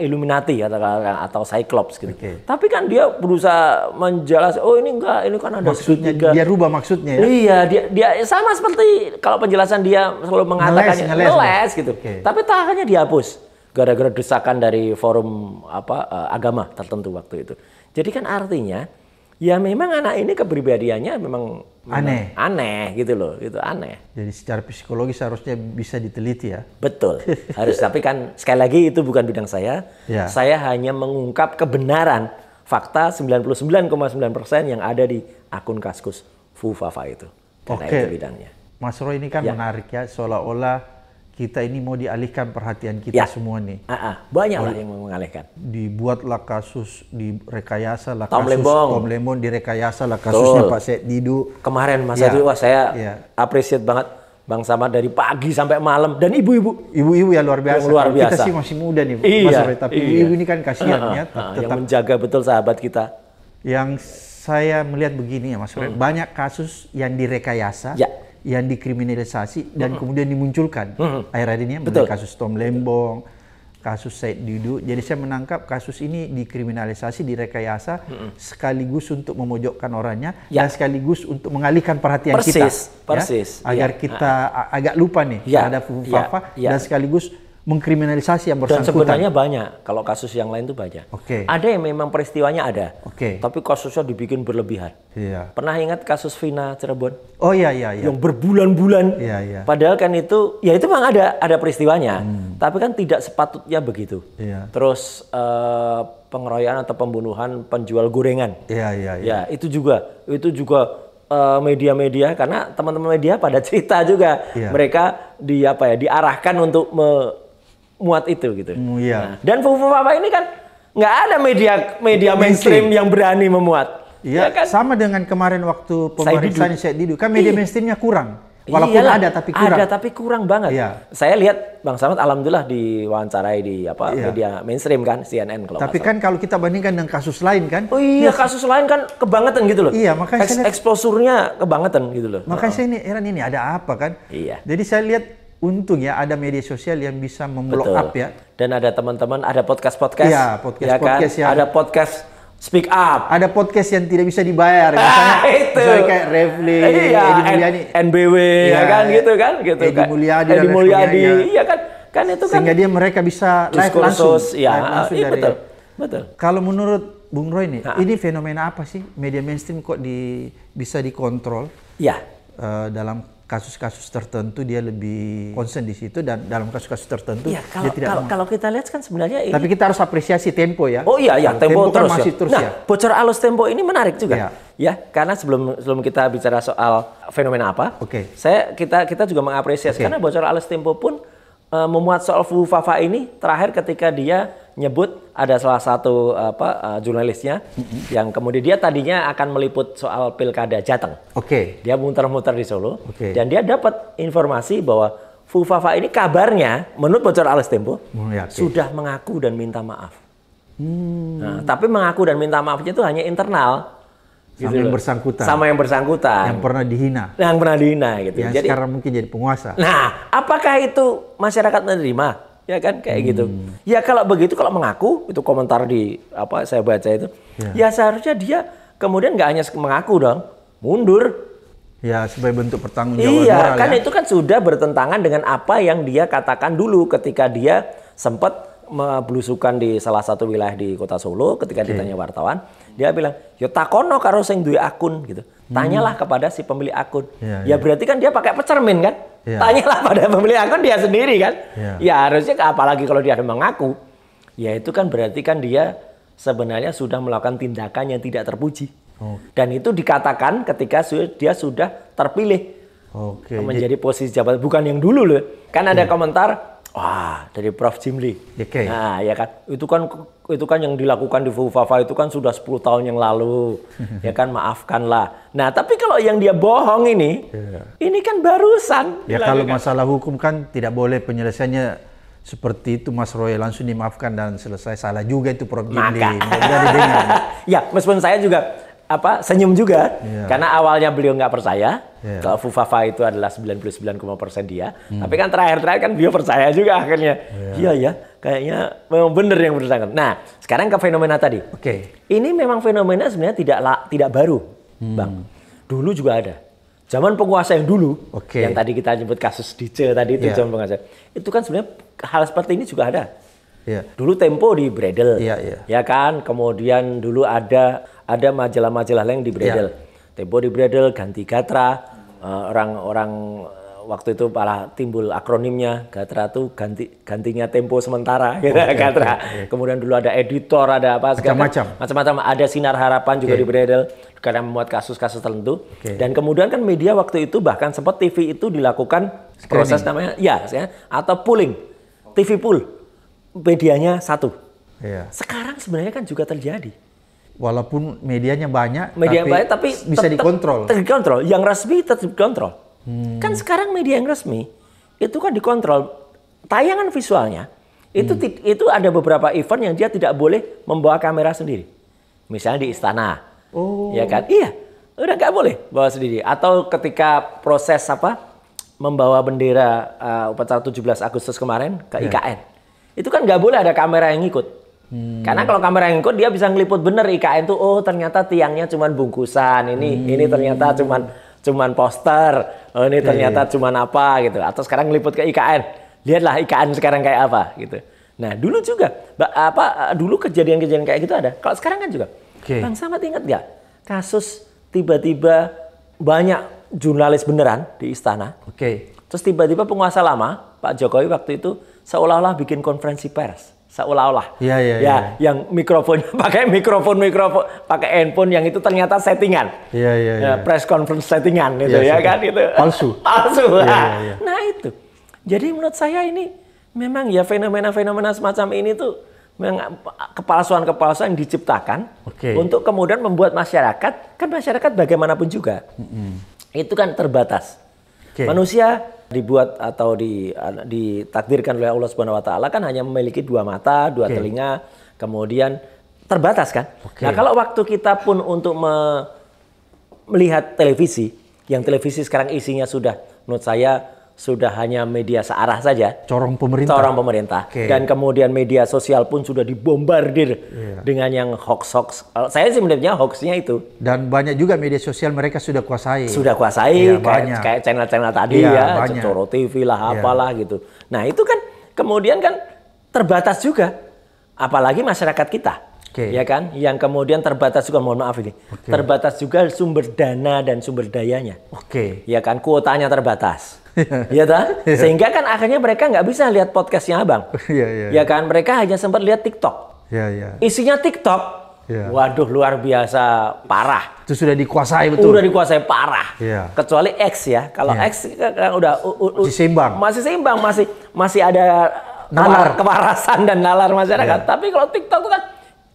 Illuminati atau atau Cyclops gitu. Okay. Tapi kan dia berusaha menjelaskan, oh ini enggak, ini kan ada maksudnya juga. dia rubah maksudnya. Ya? Iya, dia dia sama seperti kalau penjelasan dia selalu mengatakan ngeles, ngeles, gitu. Okay. Tapi tahannya dihapus gara-gara desakan dari forum apa eh, agama tertentu waktu itu. Jadi kan artinya ya memang anak ini kepribadiannya memang aneh aneh gitu loh gitu aneh jadi secara psikologis harusnya bisa diteliti ya betul harus tapi kan sekali lagi itu bukan bidang saya ya. saya hanya mengungkap kebenaran fakta 99,9% yang ada di akun kaskus Fufafa itu Oke. okay. itu bidangnya Mas Roy ini kan ya. menarik ya seolah-olah kita ini mau dialihkan perhatian kita ya. semua nih. Uh-uh. Ah, ah. Banyak lah yang mengalihkan. Dibuatlah kasus, direkayasa lah Tom kasus Lembong. Tom Lemon direkayasa lah kasusnya Tuh. Pak Said Didu. Kemarin Mas ya. saya ya. appreciate banget Bang Samad dari pagi sampai malam dan ibu-ibu. Ibu-ibu ya luar biasa. Yang luar biasa. Kita sih masih muda nih, iya, Mas tapi iya. ibu ini kan kasihan uh, ya. tetap, yang menjaga betul sahabat kita. Yang saya melihat begini ya Mas Roy, hmm. banyak kasus yang direkayasa. Ya yang dikriminalisasi dan hmm. kemudian dimunculkan. Hmm. Akhir-akhir ini Betul. kasus Tom Lembong, kasus Said Didu. Jadi saya menangkap kasus ini dikriminalisasi, direkayasa hmm. sekaligus untuk memojokkan orangnya ya. dan sekaligus untuk mengalihkan perhatian persis, kita. Persis, ya, persis. agar ya. kita agak lupa nih ya. terhadap ya. ya. dan sekaligus mengkriminalisasi yang bersangkutan. Dan sebenarnya banyak. Kalau kasus yang lain itu banyak. Oke. Okay. Ada yang memang peristiwanya ada. Oke. Okay. Tapi kasusnya dibikin berlebihan. Iya. Pernah ingat kasus Vina Cirebon? Oh iya iya iya. Yang berbulan-bulan. Iya iya. Padahal kan itu ya itu memang ada ada peristiwanya. Hmm. Tapi kan tidak sepatutnya begitu. Iya. Terus uh, pengeroyokan atau pembunuhan penjual gorengan. Iya iya iya. Ya, itu juga itu juga eh, media-media karena teman-teman media pada cerita juga. Iya. Mereka di apa ya diarahkan untuk me muat itu gitu. Mm, iya. Nah, dan Fufu Papa ini kan nggak ada media media mainstream yang berani memuat. Iya, ya kan? sama dengan kemarin waktu pemeriksaan Syed Didu. Kan media iya. mainstreamnya kurang. Walaupun Iyalah, ada tapi kurang. Ada tapi kurang banget. Iya. Saya lihat Bang Samad alhamdulillah diwawancarai di apa iya. media mainstream kan CNN kalau Tapi kan kalau kita bandingkan dengan kasus lain kan? Oh iya, ya. kasus lain kan kebangetan gitu loh. Iya, makanya Eks, saya lihat, eksposurnya kebangetan gitu loh. Makanya oh. saya ini heran ini ada apa kan? Iya. Jadi saya lihat untung ya ada media sosial yang bisa memblok up ya. Dan ada teman-teman, ada podcast-podcast. Iya, podcast-podcast ya, kan? podcast kan? Ada podcast speak up. Ada podcast yang tidak bisa dibayar. Misalnya, ah, itu. misalnya kayak Revli, iya, Edi Mulyani. NBW, ya, ya kan gitu kan. Gitu, Edi kan? Mulyadi. Edi Mulyadi, iya kan. Kan itu kan. Sehingga dia mereka bisa live langsung. Ya, live langsung iya, dari, betul. Betul. Kalau menurut Bung Roy nih, ini fenomena apa sih? Media mainstream kok di, bisa dikontrol? Iya. Uh, dalam kasus-kasus tertentu dia lebih konsen di situ dan dalam kasus-kasus tertentu ya, kalau, dia tidak kalau, kalau kita lihat kan sebenarnya ini... tapi kita harus apresiasi tempo ya oh iya iya tempo, tempo kan terus, ya. masih ya. terus nah, ya bocor alus tempo ini menarik juga ya, ya karena sebelum sebelum kita bicara soal fenomena apa oke okay. saya kita kita juga mengapresiasi okay. karena bocor alus tempo pun uh, memuat soal Fufafa ini terakhir ketika dia nyebut ada salah satu apa uh, jurnalisnya yang kemudian dia tadinya akan meliput soal pilkada Jateng. Oke. Okay. Dia muter-muter di Solo okay. dan dia dapat informasi bahwa Fufafa ini kabarnya menurut bocor Alas Tempo mm, sudah mengaku dan minta maaf. Hmm. Nah, tapi mengaku dan minta maafnya itu hanya internal Gitu sama yang bersangkutan. Sama yang bersangkutan. Yang pernah dihina. Nah, yang pernah dihina gitu. Yang jadi, sekarang mungkin jadi penguasa. Nah, apakah itu masyarakat menerima? Ya kan kayak gitu. hmm. gitu. Ya kalau begitu kalau mengaku itu komentar di apa saya baca itu. Ya, ya seharusnya dia kemudian nggak hanya mengaku dong, mundur. Ya sebagai bentuk pertanggungjawaban iya, moral. kan ya. itu kan sudah bertentangan dengan apa yang dia katakan dulu ketika dia sempat belusukan di salah satu wilayah di kota Solo ketika okay. ditanya wartawan dia bilang yo ya, takono karo sing duwe akun gitu hmm. tanyalah hmm. kepada si pemilik akun yeah, ya yeah. Ya. berarti kan dia pakai pecermin kan yeah. tanyalah pada pemilik akun dia sendiri kan yeah. ya harusnya apalagi kalau dia ada mengaku ya itu kan berarti kan dia sebenarnya sudah melakukan tindakan yang tidak terpuji oh. dan itu dikatakan ketika dia sudah terpilih Oke, menjadi posisi jabatan bukan yang dulu loh kan ada iya. komentar Wah, dari Prof. Jimli. Ya, okay. Nah, ya kan. Itu kan itu kan yang dilakukan di Fufafa itu kan sudah 10 tahun yang lalu. ya kan, maafkanlah. Nah, tapi kalau yang dia bohong ini, yeah. ini kan barusan. Ya kalau kan. masalah hukum kan tidak boleh penyelesaiannya seperti itu Mas Roy langsung dimaafkan dan selesai salah juga itu Prof. Jimli. Maka. ya, meskipun saya juga apa senyum juga yeah. karena awalnya beliau nggak percaya yeah. kalau Fufafa itu adalah 99,% dia hmm. tapi kan terakhir-terakhir kan beliau percaya juga akhirnya iya ya kayaknya memang benar yang bersangkutan nah sekarang ke fenomena tadi oke okay. ini memang fenomena sebenarnya tidak tidak baru hmm. bang dulu juga ada zaman penguasa yang dulu okay. yang tadi kita nyebut kasus Dice tadi itu yeah. zaman penguasa itu kan sebenarnya hal seperti ini juga ada Yeah. Dulu Tempo di Bredel, yeah, yeah. ya kan. Kemudian dulu ada ada majalah-majalah lain di Bredel. Yeah. Tempo di Bredel, Ganti Gatra, orang-orang eh, uh, eh, waktu itu malah timbul akronimnya Gatra itu ganti gantinya Tempo sementara, gitu, oh, Gatra. Okay, okay. Kemudian dulu ada editor, ada apa segala macam Macam-macam. Ada Sinar Harapan juga okay. di Bredel karena memuat kasus-kasus tertentu. Okay. Dan kemudian kan media waktu itu bahkan sempat TV itu dilakukan Screening. proses namanya ya, ya atau pooling, TV pool medianya satu. Iya. Sekarang sebenarnya kan juga terjadi. Walaupun medianya banyak, media tapi, banyak, tapi bisa tetap, dikontrol. Terkontrol. Yang resmi tetap dikontrol. Hmm. Kan sekarang media yang resmi itu kan dikontrol. Tayangan visualnya itu hmm. itu ada beberapa event yang dia tidak boleh membawa kamera sendiri. Misalnya di istana. Oh. Ya kan? Iya. Udah nggak boleh bawa sendiri. Atau ketika proses apa membawa bendera uh, upacara 17 Agustus kemarin ke yeah. IKN itu kan nggak boleh ada kamera yang ikut. Hmm. Karena kalau kamera yang ikut dia bisa ngeliput bener IKN tuh oh ternyata tiangnya cuman bungkusan ini hmm. ini ternyata cuman cuman poster oh ini iya, ternyata yeah. cuman apa gitu atau sekarang ngeliput ke IKN lihatlah IKN sekarang kayak apa gitu. Nah dulu juga apa dulu kejadian-kejadian kayak gitu ada. Kalau sekarang kan juga. Okay. Bang sama ingat nggak kasus tiba-tiba banyak jurnalis beneran di istana. Oke. Okay. Terus tiba-tiba penguasa lama Pak Jokowi waktu itu seolah-olah bikin konferensi pers seolah-olah iya, iya, ya, ya, ya, ya yang mikrofonnya pakai mikrofon mikrofon pakai handphone yang itu ternyata settingan iya, ya, ya, ya. press conference settingan gitu ya, ya kan itu palsu palsu ya, ya, ya. nah itu jadi menurut saya ini memang ya fenomena-fenomena semacam ini tuh kepalsuan-kepalsuan yang diciptakan okay. untuk kemudian membuat masyarakat kan masyarakat bagaimanapun juga mm -hmm. itu kan terbatas Okay. Manusia dibuat atau di, ditakdirkan oleh Allah Subhanahu wa taala kan hanya memiliki dua mata, dua okay. telinga, kemudian terbatas kan. Okay. Nah, kalau waktu kita pun untuk me, melihat televisi, yang televisi sekarang isinya sudah menurut saya sudah hanya media searah saja. Corong pemerintah. Corong pemerintah. Okay. Dan kemudian media sosial pun sudah dibombardir yeah. dengan yang hoax-hoax. Saya sih melihatnya hoaxnya itu. Dan banyak juga media sosial mereka sudah kuasai. Sudah kuasai. Yeah, kayak, kayak channel-channel tadi yeah, ya. Coro TV lah, iya. apalah yeah. gitu. Nah itu kan kemudian kan terbatas juga. Apalagi masyarakat kita. Okay. Ya kan? Yang kemudian terbatas juga mohon maaf ini. Okay. Terbatas juga sumber dana dan sumber dayanya. Oke. Okay. Ya kan? Kuotanya terbatas. Iya kan? Yeah. Iya. Sehingga kan akhirnya mereka nggak bisa lihat podcastnya abang. Iya iya. Ya kan? Mereka hanya sempat lihat TikTok. Iya yeah, iya. Yeah. Isinya TikTok. Yeah. Waduh luar biasa parah. Itu sudah dikuasai betul. Sudah dikuasai parah. Yeah. Kecuali X ya. Kalau yeah. X kan udah masih seimbang. Masih seimbang, masih masih ada nalar kewarasan dan nalar masyarakat. Yeah. Tapi kalau TikTok kan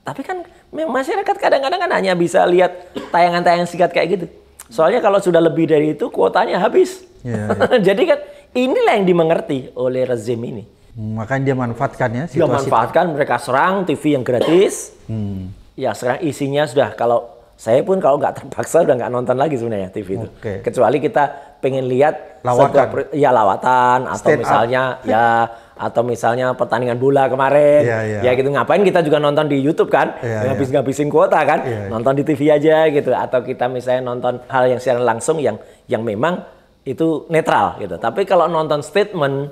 tapi kan masyarakat kadang-kadang kan hanya bisa lihat tayangan-tayangan singkat kayak gitu. Soalnya kalau sudah lebih dari itu kuotanya habis. Ya, Jadi kan inilah yang dimengerti oleh rezim ini. Hmm, makanya dia manfaatkan ya situasi. Dia manfaatkan, mereka serang TV yang gratis. Hmm. Ya serang isinya sudah kalau saya pun kalau nggak terpaksa udah nggak nonton lagi sebenarnya TV itu. Okay. Kecuali kita pengen lihat lawatan, sebuah, ya lawatan atau misalnya up. ya atau misalnya pertandingan bola kemarin, yeah, yeah. ya gitu ngapain kita juga nonton di YouTube kan, yeah, iya. ngabis ngabisin kuota kan, yeah, iya. nonton di TV aja gitu atau kita misalnya nonton hal yang siaran langsung yang yang memang itu netral gitu. Tapi kalau nonton statement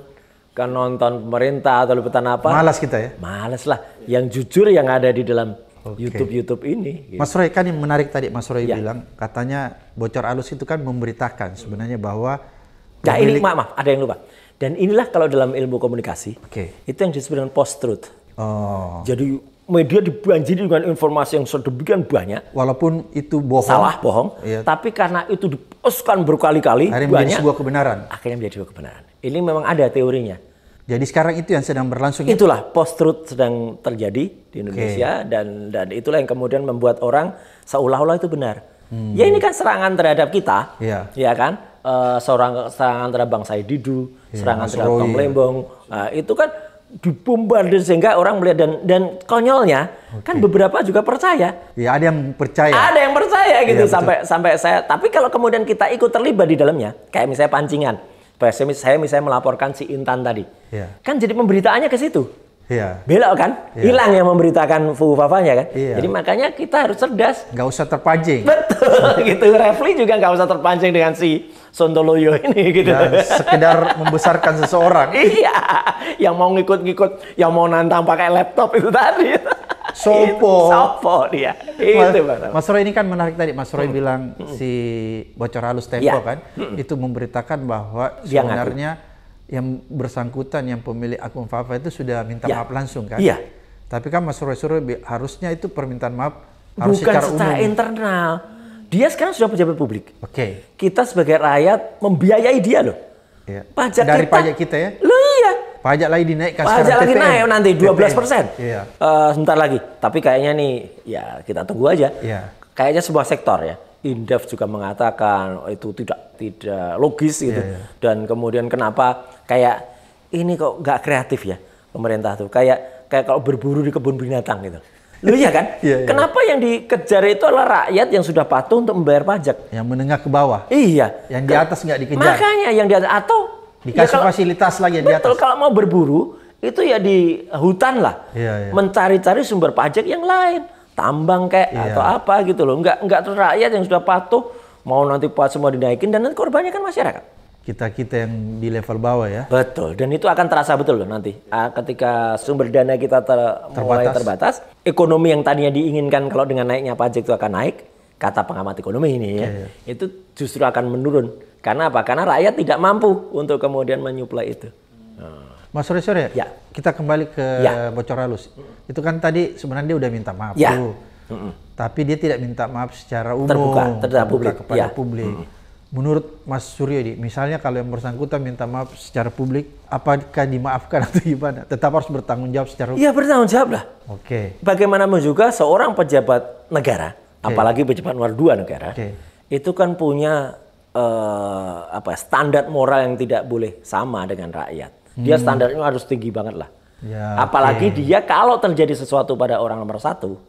kan nonton pemerintah atau lupa apa? Malas kita ya. Malas lah. Yang jujur yang ada di dalam okay. YouTube YouTube ini. Gitu. Mas Roy kan yang menarik tadi Mas Roy ya. bilang katanya bocor alus itu kan memberitakan sebenarnya bahwa Nah ini maaf, maaf ada yang lupa. Dan inilah kalau dalam ilmu komunikasi okay. itu yang disebut dengan post truth. Oh. Jadi media dibanjiri dengan informasi yang sedemikian banyak. Walaupun itu bohong. Salah, bohong. Iya. Tapi karena itu dipostkan berkali-kali. Akhirnya banyak, sebuah kebenaran. Akhirnya menjadi sebuah kebenaran. Ini memang ada teorinya. Jadi sekarang itu yang sedang berlangsung. Ya? Itulah post truth sedang terjadi di Indonesia okay. dan dan itulah yang kemudian membuat orang seolah-olah itu benar. Hmm. Ya ini kan serangan terhadap kita, iya. ya kan? Uh, seorang serangan terhadap bangsa Saididu, Ya, serangan terhadap Roy. Tom Lembong, uh, itu kan dibombardir sehingga orang melihat dan dan konyolnya okay. kan beberapa juga percaya. Iya, ada yang percaya. Ada yang percaya gitu ya, sampai sampai saya tapi kalau kemudian kita ikut terlibat di dalamnya, kayak misalnya pancingan. Saya misalnya melaporkan si Intan tadi. Ya. Kan jadi pemberitaannya ke situ. Iya. Belok kan? Iya. Hilang yang memberitakan fufafanya kan? Ya. Jadi makanya kita harus cerdas. Nggak usah terpancing. Betul gitu. Refli juga nggak usah terpancing dengan si Sontoloyo ini gitu. Ya, sekedar membesarkan seseorang. iya, yang mau ngikut-ngikut, yang mau nantang pakai laptop itu tadi. Sopo. Sopo dia. Itu Mas, Mas Roy ini kan menarik tadi. Mas Roy hmm. bilang hmm. si bocor halus tempo ya. kan, hmm. itu memberitakan bahwa dia sebenarnya ngaku. yang bersangkutan, yang pemilik akun Fafa itu sudah minta ya. maaf langsung kan? Iya. Tapi kan Mas Roy suruh harusnya itu permintaan maaf harus Bukan secara, secara internal dia sekarang sudah pejabat publik. Oke. Okay. Kita sebagai rakyat membiayai dia loh. Iya. Pajak Dari kita, pajak kita ya? Lo iya. Pajak lagi dinaikkan Pajak lagi naik nanti 12 persen. Iya. Uh, sebentar lagi. Tapi kayaknya nih, ya kita tunggu aja. Iya. Kayaknya sebuah sektor ya. Indef juga mengatakan oh, itu tidak tidak logis gitu. Iya, iya. Dan kemudian kenapa kayak ini kok nggak kreatif ya pemerintah tuh. Kayak kayak kalau berburu di kebun binatang gitu Lu ya kan? Iya, iya. Kenapa yang dikejar itu adalah rakyat yang sudah patuh untuk membayar pajak? Yang menengah ke bawah. Iya. Yang di atas nggak dikejar. Makanya yang di atas atau dikasih ya kalau, fasilitas lagi yang betul, di atas. kalau mau berburu itu ya di hutan lah. Iya, iya. Mencari-cari sumber pajak yang lain, tambang kayak iya. atau apa gitu loh. Nggak nggak rakyat yang sudah patuh mau nanti pas semua dinaikin dan nanti korbannya kan masyarakat kita-kita yang di level bawah ya. Betul, dan itu akan terasa betul loh nanti. Ah, ketika sumber dana kita ter terbatas. mulai terbatas, ekonomi yang tadinya diinginkan kalau dengan naiknya pajak itu akan naik, kata pengamat ekonomi ini ya, ya. itu justru akan menurun. Karena apa? Karena rakyat tidak mampu untuk kemudian menyuplai itu. Ah. Mas Sore Sore, ya? ya. kita kembali ke ya. bocor halus. Itu kan tadi sebenarnya dia udah minta maaf ya. tuh, Mm -mm. Tapi dia tidak minta maaf secara umum terbuka, terbuka publik. kepada ya. publik. Mm -mm menurut Mas Suryo ini, misalnya kalau yang bersangkutan minta maaf secara publik, apakah dimaafkan atau gimana? Tetap harus bertanggung jawab secara publik. Iya, bertanggung jawab lah. Oke. Okay. Bagaimanapun juga seorang pejabat negara, okay. apalagi pejabat luar dua negara, okay. itu kan punya uh, apa ya, standar moral yang tidak boleh sama dengan rakyat. Dia hmm. standarnya harus tinggi banget lah. Ya, apalagi okay. dia kalau terjadi sesuatu pada orang nomor satu,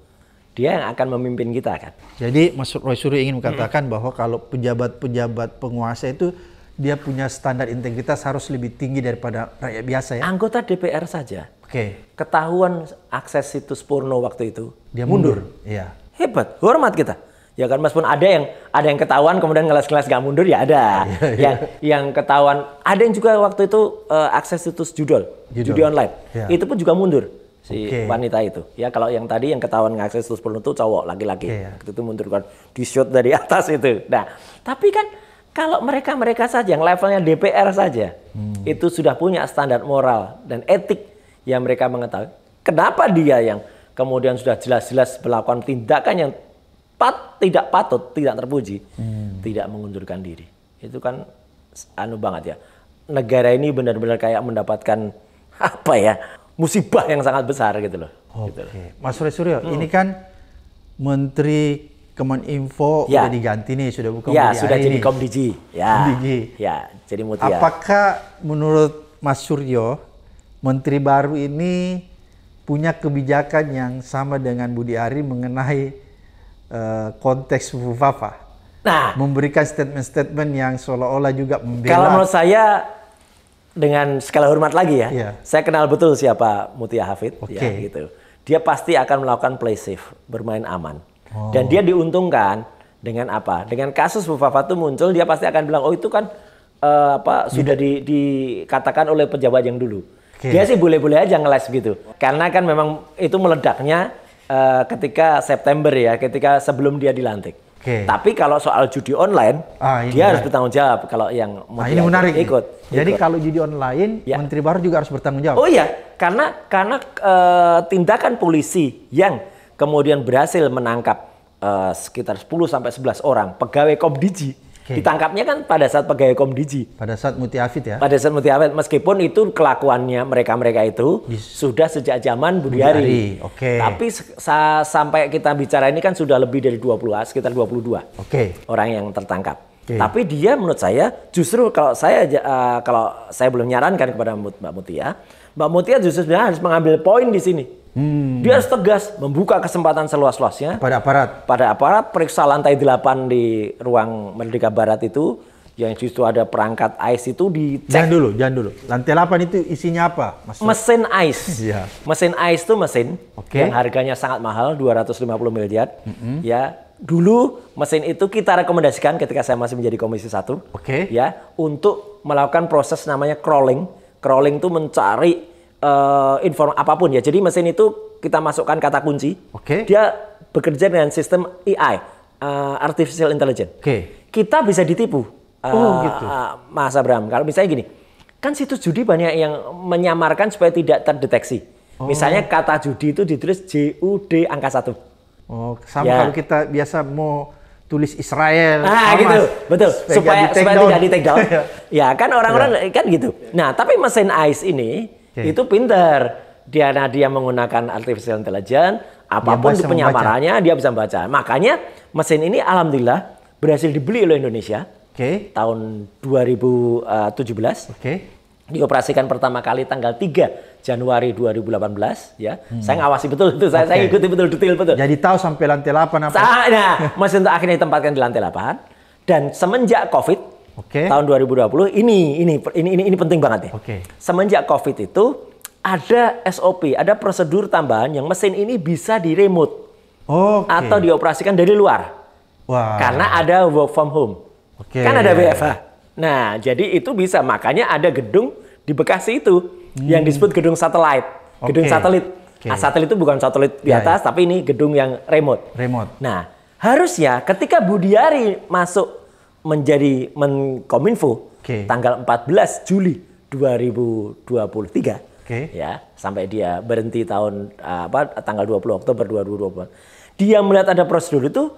dia yang akan memimpin kita kan. Jadi Mas Roy Suryo ingin mengatakan hmm. bahwa kalau pejabat-pejabat penguasa itu dia punya standar integritas harus lebih tinggi daripada rakyat biasa ya. Anggota DPR saja. Oke. Okay. Ketahuan akses situs porno waktu itu. Dia mundur. mundur. Iya. Hebat, hormat kita. Ya kan Mas pun ada yang ada yang ketahuan kemudian ngeles-ngeles gak mundur ya ada. Iya, iya, yang iya. yang ketahuan ada yang juga waktu itu uh, akses situs judul judol, judi online. Iya. Itu pun juga mundur si okay. wanita itu. Ya kalau yang tadi yang ketahuan ngakses terus penuh itu cowok laki-laki. Okay, ya. Itu kan di shoot dari atas itu. Nah, tapi kan kalau mereka-mereka saja yang levelnya DPR saja hmm. itu sudah punya standar moral dan etik yang mereka mengetahui. Kenapa dia yang kemudian sudah jelas-jelas melakukan tindakan yang pat, tidak patut, tidak terpuji, hmm. tidak mengundurkan diri. Itu kan anu banget ya. Negara ini benar-benar kayak mendapatkan apa ya? musibah yang sangat besar gitu loh. Gitu Oke. Gitu Mas Suryo, hmm. ini kan Menteri Kemeninfo ya. udah diganti nih, sudah bukan Ya, sudah jadi Komdigi. Ya. Komdigi. Ya, jadi Mutia. Apakah menurut Mas Suryo, Menteri baru ini punya kebijakan yang sama dengan Budi Ari mengenai uh, konteks Fufafa? Nah, memberikan statement-statement yang seolah-olah juga membela. Kalau menurut saya dengan segala hormat lagi ya, yeah. saya kenal betul siapa Mutia Hafid, okay. ya gitu. Dia pasti akan melakukan play safe, bermain aman, oh. dan dia diuntungkan dengan apa? Dengan kasus Bu itu muncul, dia pasti akan bilang, oh itu kan uh, apa sudah di, dikatakan oleh pejabat yang dulu. Okay. Dia sih boleh-boleh aja ngeles gitu, karena kan memang itu meledaknya uh, ketika September ya, ketika sebelum dia dilantik. Okay. Tapi kalau soal judi online, ah, iya, dia menarik. harus iya. bertanggung jawab kalau yang ah, ini menarik ikut. ikut. Jadi kalau judi online, ya. Menteri Baru juga harus bertanggung jawab. Oh iya, karena karena uh, tindakan polisi yang kemudian berhasil menangkap uh, sekitar 10 sampai 11 orang pegawai Komdiji Okay. Ditangkapnya kan pada saat pegawai Komdiji. Pada saat mutiafit ya. Pada saat Mutiafid meskipun itu kelakuannya mereka-mereka itu yes. sudah sejak zaman Budi Hari. Oke. Okay. Tapi sa sampai kita bicara ini kan sudah lebih dari 20 sekitar 22. Oke. Okay. Orang yang tertangkap. Okay. Tapi dia menurut saya justru kalau saya uh, kalau saya belum nyarankan kepada Mbak Mutia, Mbak Mutia justru harus mengambil poin di sini Hmm. Dia harus tegas membuka kesempatan seluas-luasnya pada aparat. Pada aparat periksa lantai 8 di ruang Merdeka Barat itu yang justru ada perangkat ais itu di. Jangan dulu, jangan dulu. Lantai 8 itu isinya apa? Mas mesin ais. Yeah. Mesin ais itu mesin okay. yang harganya sangat mahal, 250 miliar. Mm -hmm. Ya, dulu mesin itu kita rekomendasikan ketika saya masih menjadi komisi satu. Oke. Okay. Ya, untuk melakukan proses namanya crawling. Crawling itu mencari uh, inform apapun ya. Jadi mesin itu kita masukkan kata kunci. Oke. Okay. Dia bekerja dengan sistem AI, uh, eh, artificial intelligence. Oke. Okay. Kita bisa ditipu. Uh, gitu. Mas Abraham, kalau misalnya gini, kan situs judi banyak yang menyamarkan supaya tidak terdeteksi. Oh. Misalnya kata judi itu ditulis JUD angka satu. Oh, sama ya. kalau kita biasa mau tulis Israel. Ah, Hamas, gitu. Betul. Supaya supaya, supaya tidak di take down. ya, kan orang-orang ya. kan gitu. Nah, tapi mesin ICE ini okay. itu pinter. Dia nah dia menggunakan artificial intelligence, apapun ya, dia penyamarannya dia bisa membaca. Makanya mesin ini alhamdulillah berhasil dibeli oleh Indonesia. Okay. Tahun 2017. Okay. Dioperasikan pertama kali tanggal 3 Januari 2018 ya. Hmm. Saya ngawasi betul itu, saya, okay. saya ikuti betul detail betul. Jadi tahu sampai lantai 8 apa. Nah, mesin itu akhirnya ditempatkan di lantai 8 dan semenjak Covid Oke. Okay. Tahun 2020 ini ini ini ini, ini penting banget ya. Oke. Okay. Semenjak Covid itu ada SOP, ada prosedur tambahan yang mesin ini bisa di remote. Okay. Atau dioperasikan dari luar. Wow. Karena ada work from home. Oke. Okay. Kan ada WFH. Nah, jadi itu bisa makanya ada gedung di Bekasi itu hmm. yang disebut gedung satelit. Gedung okay. satelit. Okay. Nah, satelit itu bukan satelit di ya, atas, ya. tapi ini gedung yang remote. Remote. Nah, harusnya ketika Budiari masuk menjadi Menkominfo okay. tanggal 14 Juli 2023. Okay. Ya, sampai dia berhenti tahun eh, apa tanggal 20 Oktober 2020. Dia melihat ada prosedur itu,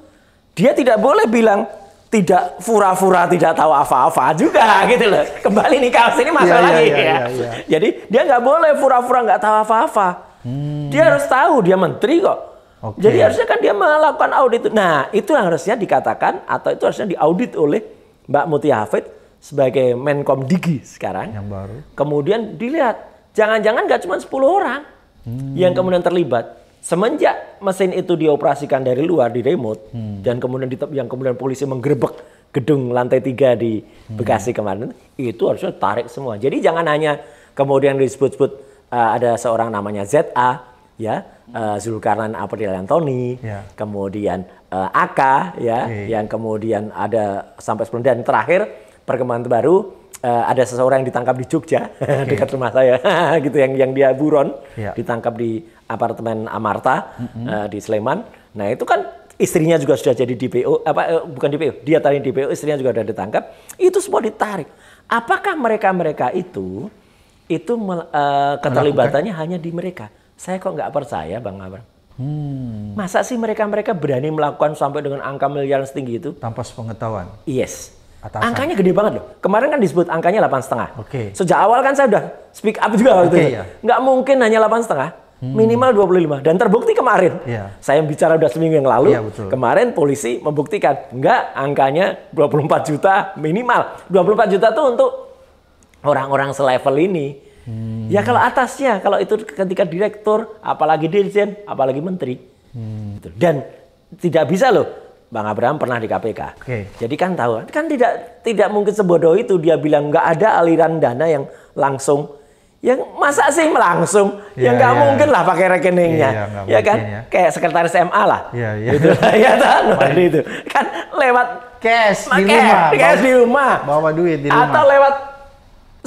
dia tidak boleh bilang tidak fura fura tidak tahu apa-apa juga gitu loh. Kembali nih kaos ini masalah iya, iya, yeah, lagi yeah, ya. Yeah, yeah. Jadi dia nggak boleh fura fura nggak tahu apa-apa. Hmm. Dia harus tahu dia menteri kok Okay. Jadi harusnya kan dia melakukan audit. Nah, itu yang harusnya dikatakan atau itu harusnya diaudit oleh Mbak Mutia Hafid sebagai Menkom Digi sekarang. Yang baru. Kemudian dilihat, jangan-jangan gak cuma 10 orang hmm. yang kemudian terlibat. Semenjak mesin itu dioperasikan dari luar di remote hmm. dan kemudian di, yang kemudian polisi menggerebek gedung lantai tiga di hmm. Bekasi kemarin, itu harusnya tarik semua. Jadi jangan hanya kemudian disebut-sebut uh, ada seorang namanya ZA ya uh, Zulkarnain April Antoni, ya. kemudian uh, Aka ya, okay. yang kemudian ada sampai sebelum dan terakhir perkembangan terbaru uh, ada seseorang yang ditangkap di Jogja okay. dekat rumah saya gitu yang yang dia buron ya. ditangkap di apartemen Amarta mm -hmm. uh, di Sleman. Nah itu kan istrinya juga sudah jadi DPO apa uh, bukan DPO dia tadi DPO istrinya juga sudah ditangkap itu semua ditarik. Apakah mereka mereka itu itu uh, keterlibatannya hanya di mereka? Saya kok nggak percaya Bang Abang. Hmm. Masa sih mereka-mereka berani melakukan sampai dengan angka miliaran setinggi itu? Tanpa sepengetahuan? Yes. Atasan. Angkanya gede banget loh. Kemarin kan disebut angkanya delapan setengah. Oke. Sejak awal kan saya udah speak up juga waktu okay, itu. Iya. Nggak mungkin hanya delapan setengah. Hmm. Minimal 25 dan terbukti kemarin. Yeah. Saya bicara udah seminggu yang lalu. Yeah, betul. Kemarin polisi membuktikan enggak angkanya 24 juta minimal. 24 juta tuh untuk orang-orang selevel ini Hmm. Ya kalau atasnya, kalau itu ketika direktur, apalagi dirjen, apalagi menteri. Hmm. Gitu. Dan tidak bisa loh, Bang Abraham pernah di KPK. Okay. Jadi kan tahu, kan tidak tidak mungkin sebodoh itu dia bilang nggak ada aliran dana yang langsung. Yang masa sih langsung? Yeah, yang nggak yeah. mungkin lah pakai rekeningnya, yeah, yeah, ya kan? ya. Kayak sekretaris MA lah, yeah, yeah. gitu lah ya kan? itu kan lewat cash di cash, rumah, cash bawa, di rumah, bawa duit di rumah, atau lewat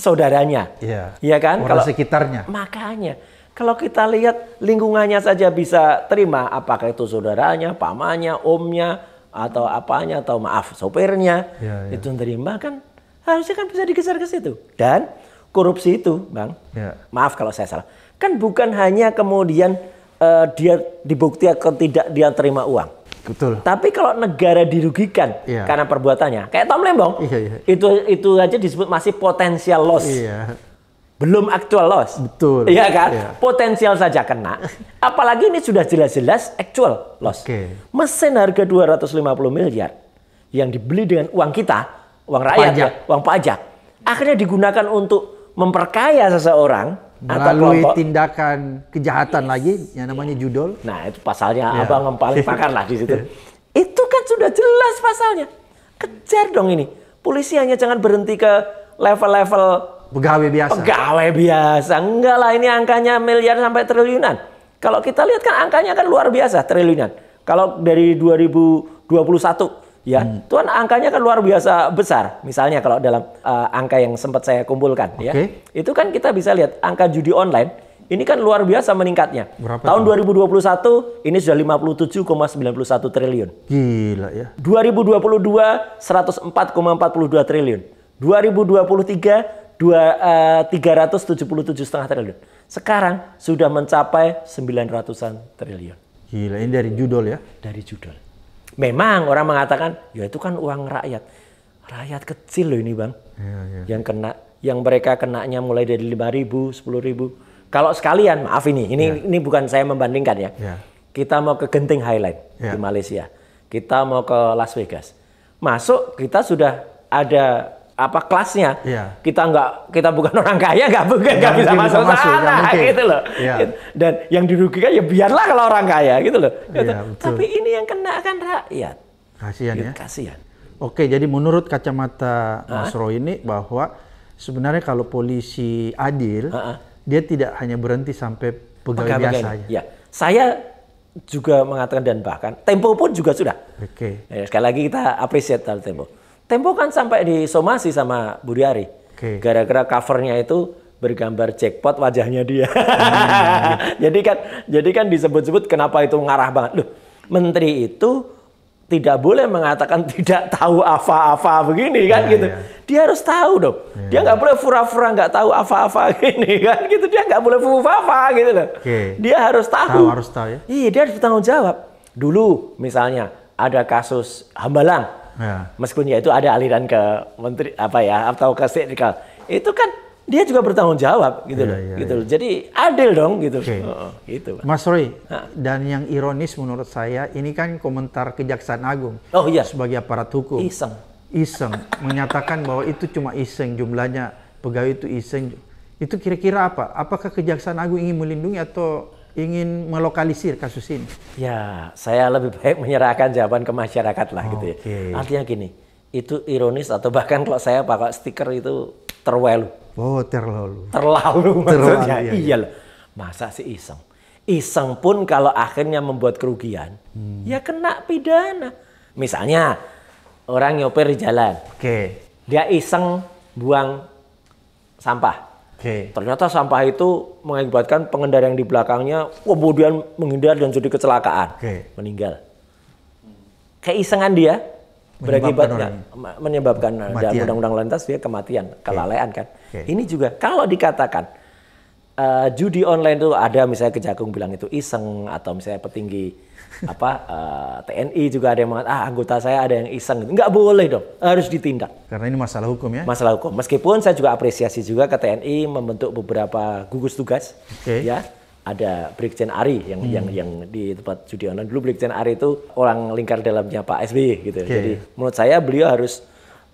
saudaranya. Iya. Iya kan? Orang kalau sekitarnya. Makanya kalau kita lihat lingkungannya saja bisa terima apakah itu saudaranya, pamannya, omnya atau apanya atau maaf sopirnya ya, ya. itu terima kan harusnya kan bisa digeser ke situ dan korupsi itu bang ya. maaf kalau saya salah kan bukan hanya kemudian uh, dia dibuktikan tidak dia terima uang Betul. Tapi kalau negara dirugikan yeah. karena perbuatannya, kayak Tom Lembong, yeah, yeah. itu itu aja disebut masih potensial loss. Yeah. Belum actual loss. Betul. Iya kan? Yeah. Potensial saja kena. Apalagi ini sudah jelas-jelas actual loss. Okay. Mesin harga 250 miliar yang dibeli dengan uang kita, uang rakyat, pajak. Ya, uang pajak, akhirnya digunakan untuk memperkaya seseorang melalui atau kelompok, tindakan kejahatan yes, lagi yang namanya yeah. judol. Nah, itu pasalnya yeah. Abang yang paling pakar lah di situ. itu kan sudah jelas pasalnya. Kejar dong ini. Polisi hanya jangan berhenti ke level-level pegawai biasa. Pegawai biasa. Enggak lah ini angkanya miliar sampai triliunan. Kalau kita lihat kan angkanya kan luar biasa triliunan. Kalau dari 2021 ya hmm. angkanya kan luar biasa besar misalnya kalau dalam uh, angka yang sempat saya kumpulkan okay. ya itu kan kita bisa lihat angka judi online ini kan luar biasa meningkatnya Berapa tahun itu? 2021 ini sudah 57,91 triliun gila ya 2022 104,42 triliun 2023 dua eh, tiga ratus tujuh puluh tujuh setengah triliun sekarang sudah mencapai sembilan ratusan triliun gila ini dari judol ya dari judol Memang orang mengatakan, ya itu kan uang rakyat. Rakyat kecil loh ini bang. Ya, ya. Yang kena, yang mereka kenanya mulai dari lima ribu, sepuluh ribu. Kalau sekalian, maaf ini, ini, ya. ini bukan saya membandingkan ya. ya. Kita mau ke Genting Highlight ya. di iya. Malaysia. Kita mau ke Las Vegas. Masuk, kita sudah ada apa kelasnya. Yeah. Kita nggak kita bukan orang kaya nggak bukan nggak bisa masuk sana masuk, gitu loh. Yeah. Dan yang dirugikan ya biarlah kalau orang kaya gitu loh. Iya, gitu. Yeah, Tapi ini yang kena kan rakyat. Kasihan gitu, ya. Kasihan. Oke, jadi menurut kacamata Mas Roy ini bahwa sebenarnya kalau polisi adil, uh-huh. dia tidak hanya berhenti sampai pegawai, pegawai biasa aja. Ya. Saya juga mengatakan dan bahkan Tempo pun juga sudah. Oke. Okay. Eh, sekali lagi kita apresiasi Tempo. Tempo kan sampai disomasi sama Budi Ari. Okay. Gara-gara covernya itu bergambar jackpot wajahnya dia. Hmm. jadi kan jadi kan disebut-sebut kenapa itu ngarah banget. Loh, menteri itu tidak boleh mengatakan tidak tahu apa-apa begini kan ya, gitu. Ya. Dia harus tahu dong. Ya. Dia nggak boleh pura-pura nggak tahu apa-apa gini kan gitu. Dia nggak boleh pura-pura gitu loh. Okay. Dia harus tahu. tahu harus tahu ya. Iya, dia harus bertanggung jawab. Dulu misalnya ada kasus Hambalang Ya. Meskipun ya itu ada aliran ke menteri apa ya atau ke itu kan dia juga bertanggung jawab gitu ya, loh, ya, gitu ya. loh. Jadi adil dong gitu. Okay. Oh, oh, gitu. Mas Roy, dan yang ironis menurut saya ini kan komentar Kejaksaan Agung. Oh iya. Sebagai aparat hukum. Iseng. Iseng menyatakan bahwa itu cuma iseng jumlahnya pegawai itu iseng. Itu kira-kira apa? Apakah Kejaksaan Agung ingin melindungi atau ingin melokalisir kasus ini? Ya, saya lebih baik menyerahkan jawaban ke masyarakat lah okay. gitu ya. Artinya gini, itu ironis atau bahkan kalau saya pakai stiker itu terlalu. Oh, terlalu. Terlalu maksudnya. Terlalu, iya, iya, iya. loh. Masa sih iseng? Iseng pun kalau akhirnya membuat kerugian, hmm. ya kena pidana. Misalnya orang nyopir di jalan. Oke. Okay. Dia iseng buang sampah. Okay. Ternyata sampah itu mengakibatkan pengendara yang di belakangnya kemudian menghindar dan jadi kecelakaan, okay. meninggal. Keisengan dia berakibat menyebabkan dan eh, undang-undang lantas dia kematian, okay. kelalaian kan. Okay. Ini juga kalau dikatakan uh, judi online itu ada misalnya kejagung bilang itu iseng atau misalnya petinggi apa uh, eh, TNI juga ada yang mengatakan ah anggota saya ada yang iseng gitu. nggak boleh dong harus ditindak karena ini masalah hukum ya masalah hukum meskipun saya juga apresiasi juga ke TNI membentuk beberapa gugus tugas okay. ya ada Brigjen Ari yang hmm. yang yang di tempat judi online dulu Brigjen Ari itu orang lingkar dalamnya Pak SBY gitu okay. jadi menurut saya beliau harus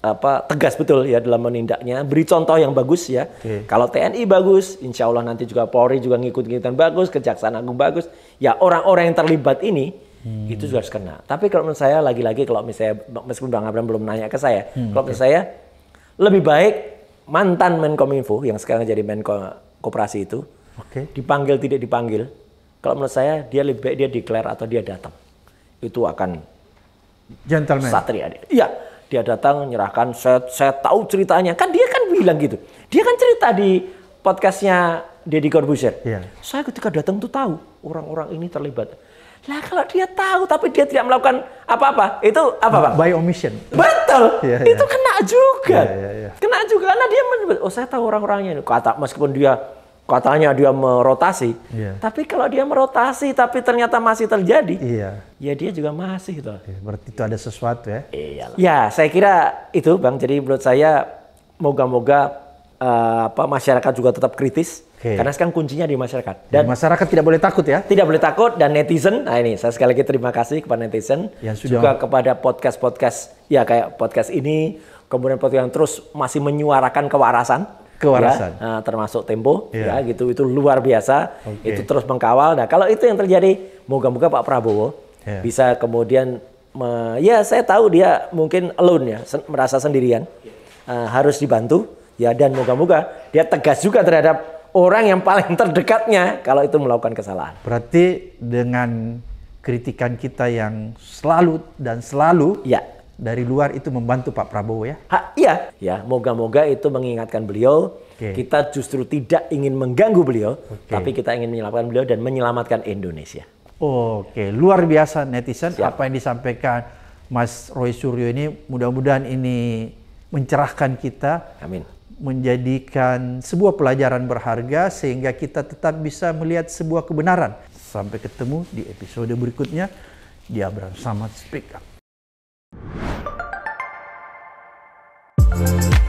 apa tegas betul ya dalam menindaknya beri contoh yang bagus ya okay. kalau TNI bagus insya Allah nanti juga Polri juga ngikut-ngikutan bagus Kejaksaan Agung bagus ya orang-orang yang terlibat ini hmm. itu juga harus kena. Tapi kalau menurut saya lagi-lagi kalau misalnya meskipun Bang Abraham belum nanya ke saya, hmm, kalau menurut saya lebih baik mantan Menkominfo yang sekarang jadi Menko Koperasi itu okay. dipanggil tidak dipanggil. Kalau menurut saya dia lebih baik dia declare atau dia datang. Itu akan gentleman. Satria dia. Iya, dia datang menyerahkan saya saya tahu ceritanya. Kan dia kan bilang gitu. Dia kan cerita di podcastnya Deddy Corbuzier. Yeah. Saya ketika datang tuh tahu orang-orang ini terlibat. Lah kalau dia tahu tapi dia tidak melakukan apa-apa, itu apa bang? By omission. Betul. Yeah, yeah. Itu kena juga. Yeah, yeah, yeah. Kena juga karena dia menyebut, oh saya tahu orang-orangnya. ini. Kata meskipun dia katanya dia merotasi, yeah. tapi kalau dia merotasi tapi ternyata masih terjadi, yeah. ya dia juga masih itu. Iya, berarti itu ada sesuatu ya? Iya. Ya saya kira itu Bang. Jadi menurut saya moga-moga uh, apa masyarakat juga tetap kritis Okay. Karena sekarang kuncinya di masyarakat. Dan, di masyarakat tidak boleh takut ya. Tidak boleh takut dan netizen. Nah ini saya sekali lagi terima kasih kepada netizen ya, sudah. juga kepada podcast-podcast ya kayak podcast ini kemudian podcast yang terus masih menyuarakan kewarasan kewarasan ya, eh, termasuk tempo ya. ya gitu itu luar biasa okay. itu terus mengkawal nah kalau itu yang terjadi moga-moga Pak Prabowo ya. bisa kemudian me, ya saya tahu dia mungkin alone ya merasa sendirian uh, harus dibantu ya dan moga-moga dia tegas juga terhadap orang yang paling terdekatnya kalau itu melakukan kesalahan. Berarti dengan kritikan kita yang selalu dan selalu ya. dari luar itu membantu Pak Prabowo ya? Ha, iya, ya. Moga-moga itu mengingatkan beliau. Okay. Kita justru tidak ingin mengganggu beliau, okay. tapi kita ingin menyelamatkan beliau dan menyelamatkan Indonesia. Oke, okay. luar biasa netizen. Siap. Apa yang disampaikan Mas Roy Suryo ini mudah-mudahan ini mencerahkan kita. Amin menjadikan sebuah pelajaran berharga sehingga kita tetap bisa melihat sebuah kebenaran. Sampai ketemu di episode berikutnya di Abraham Samad Speak Up.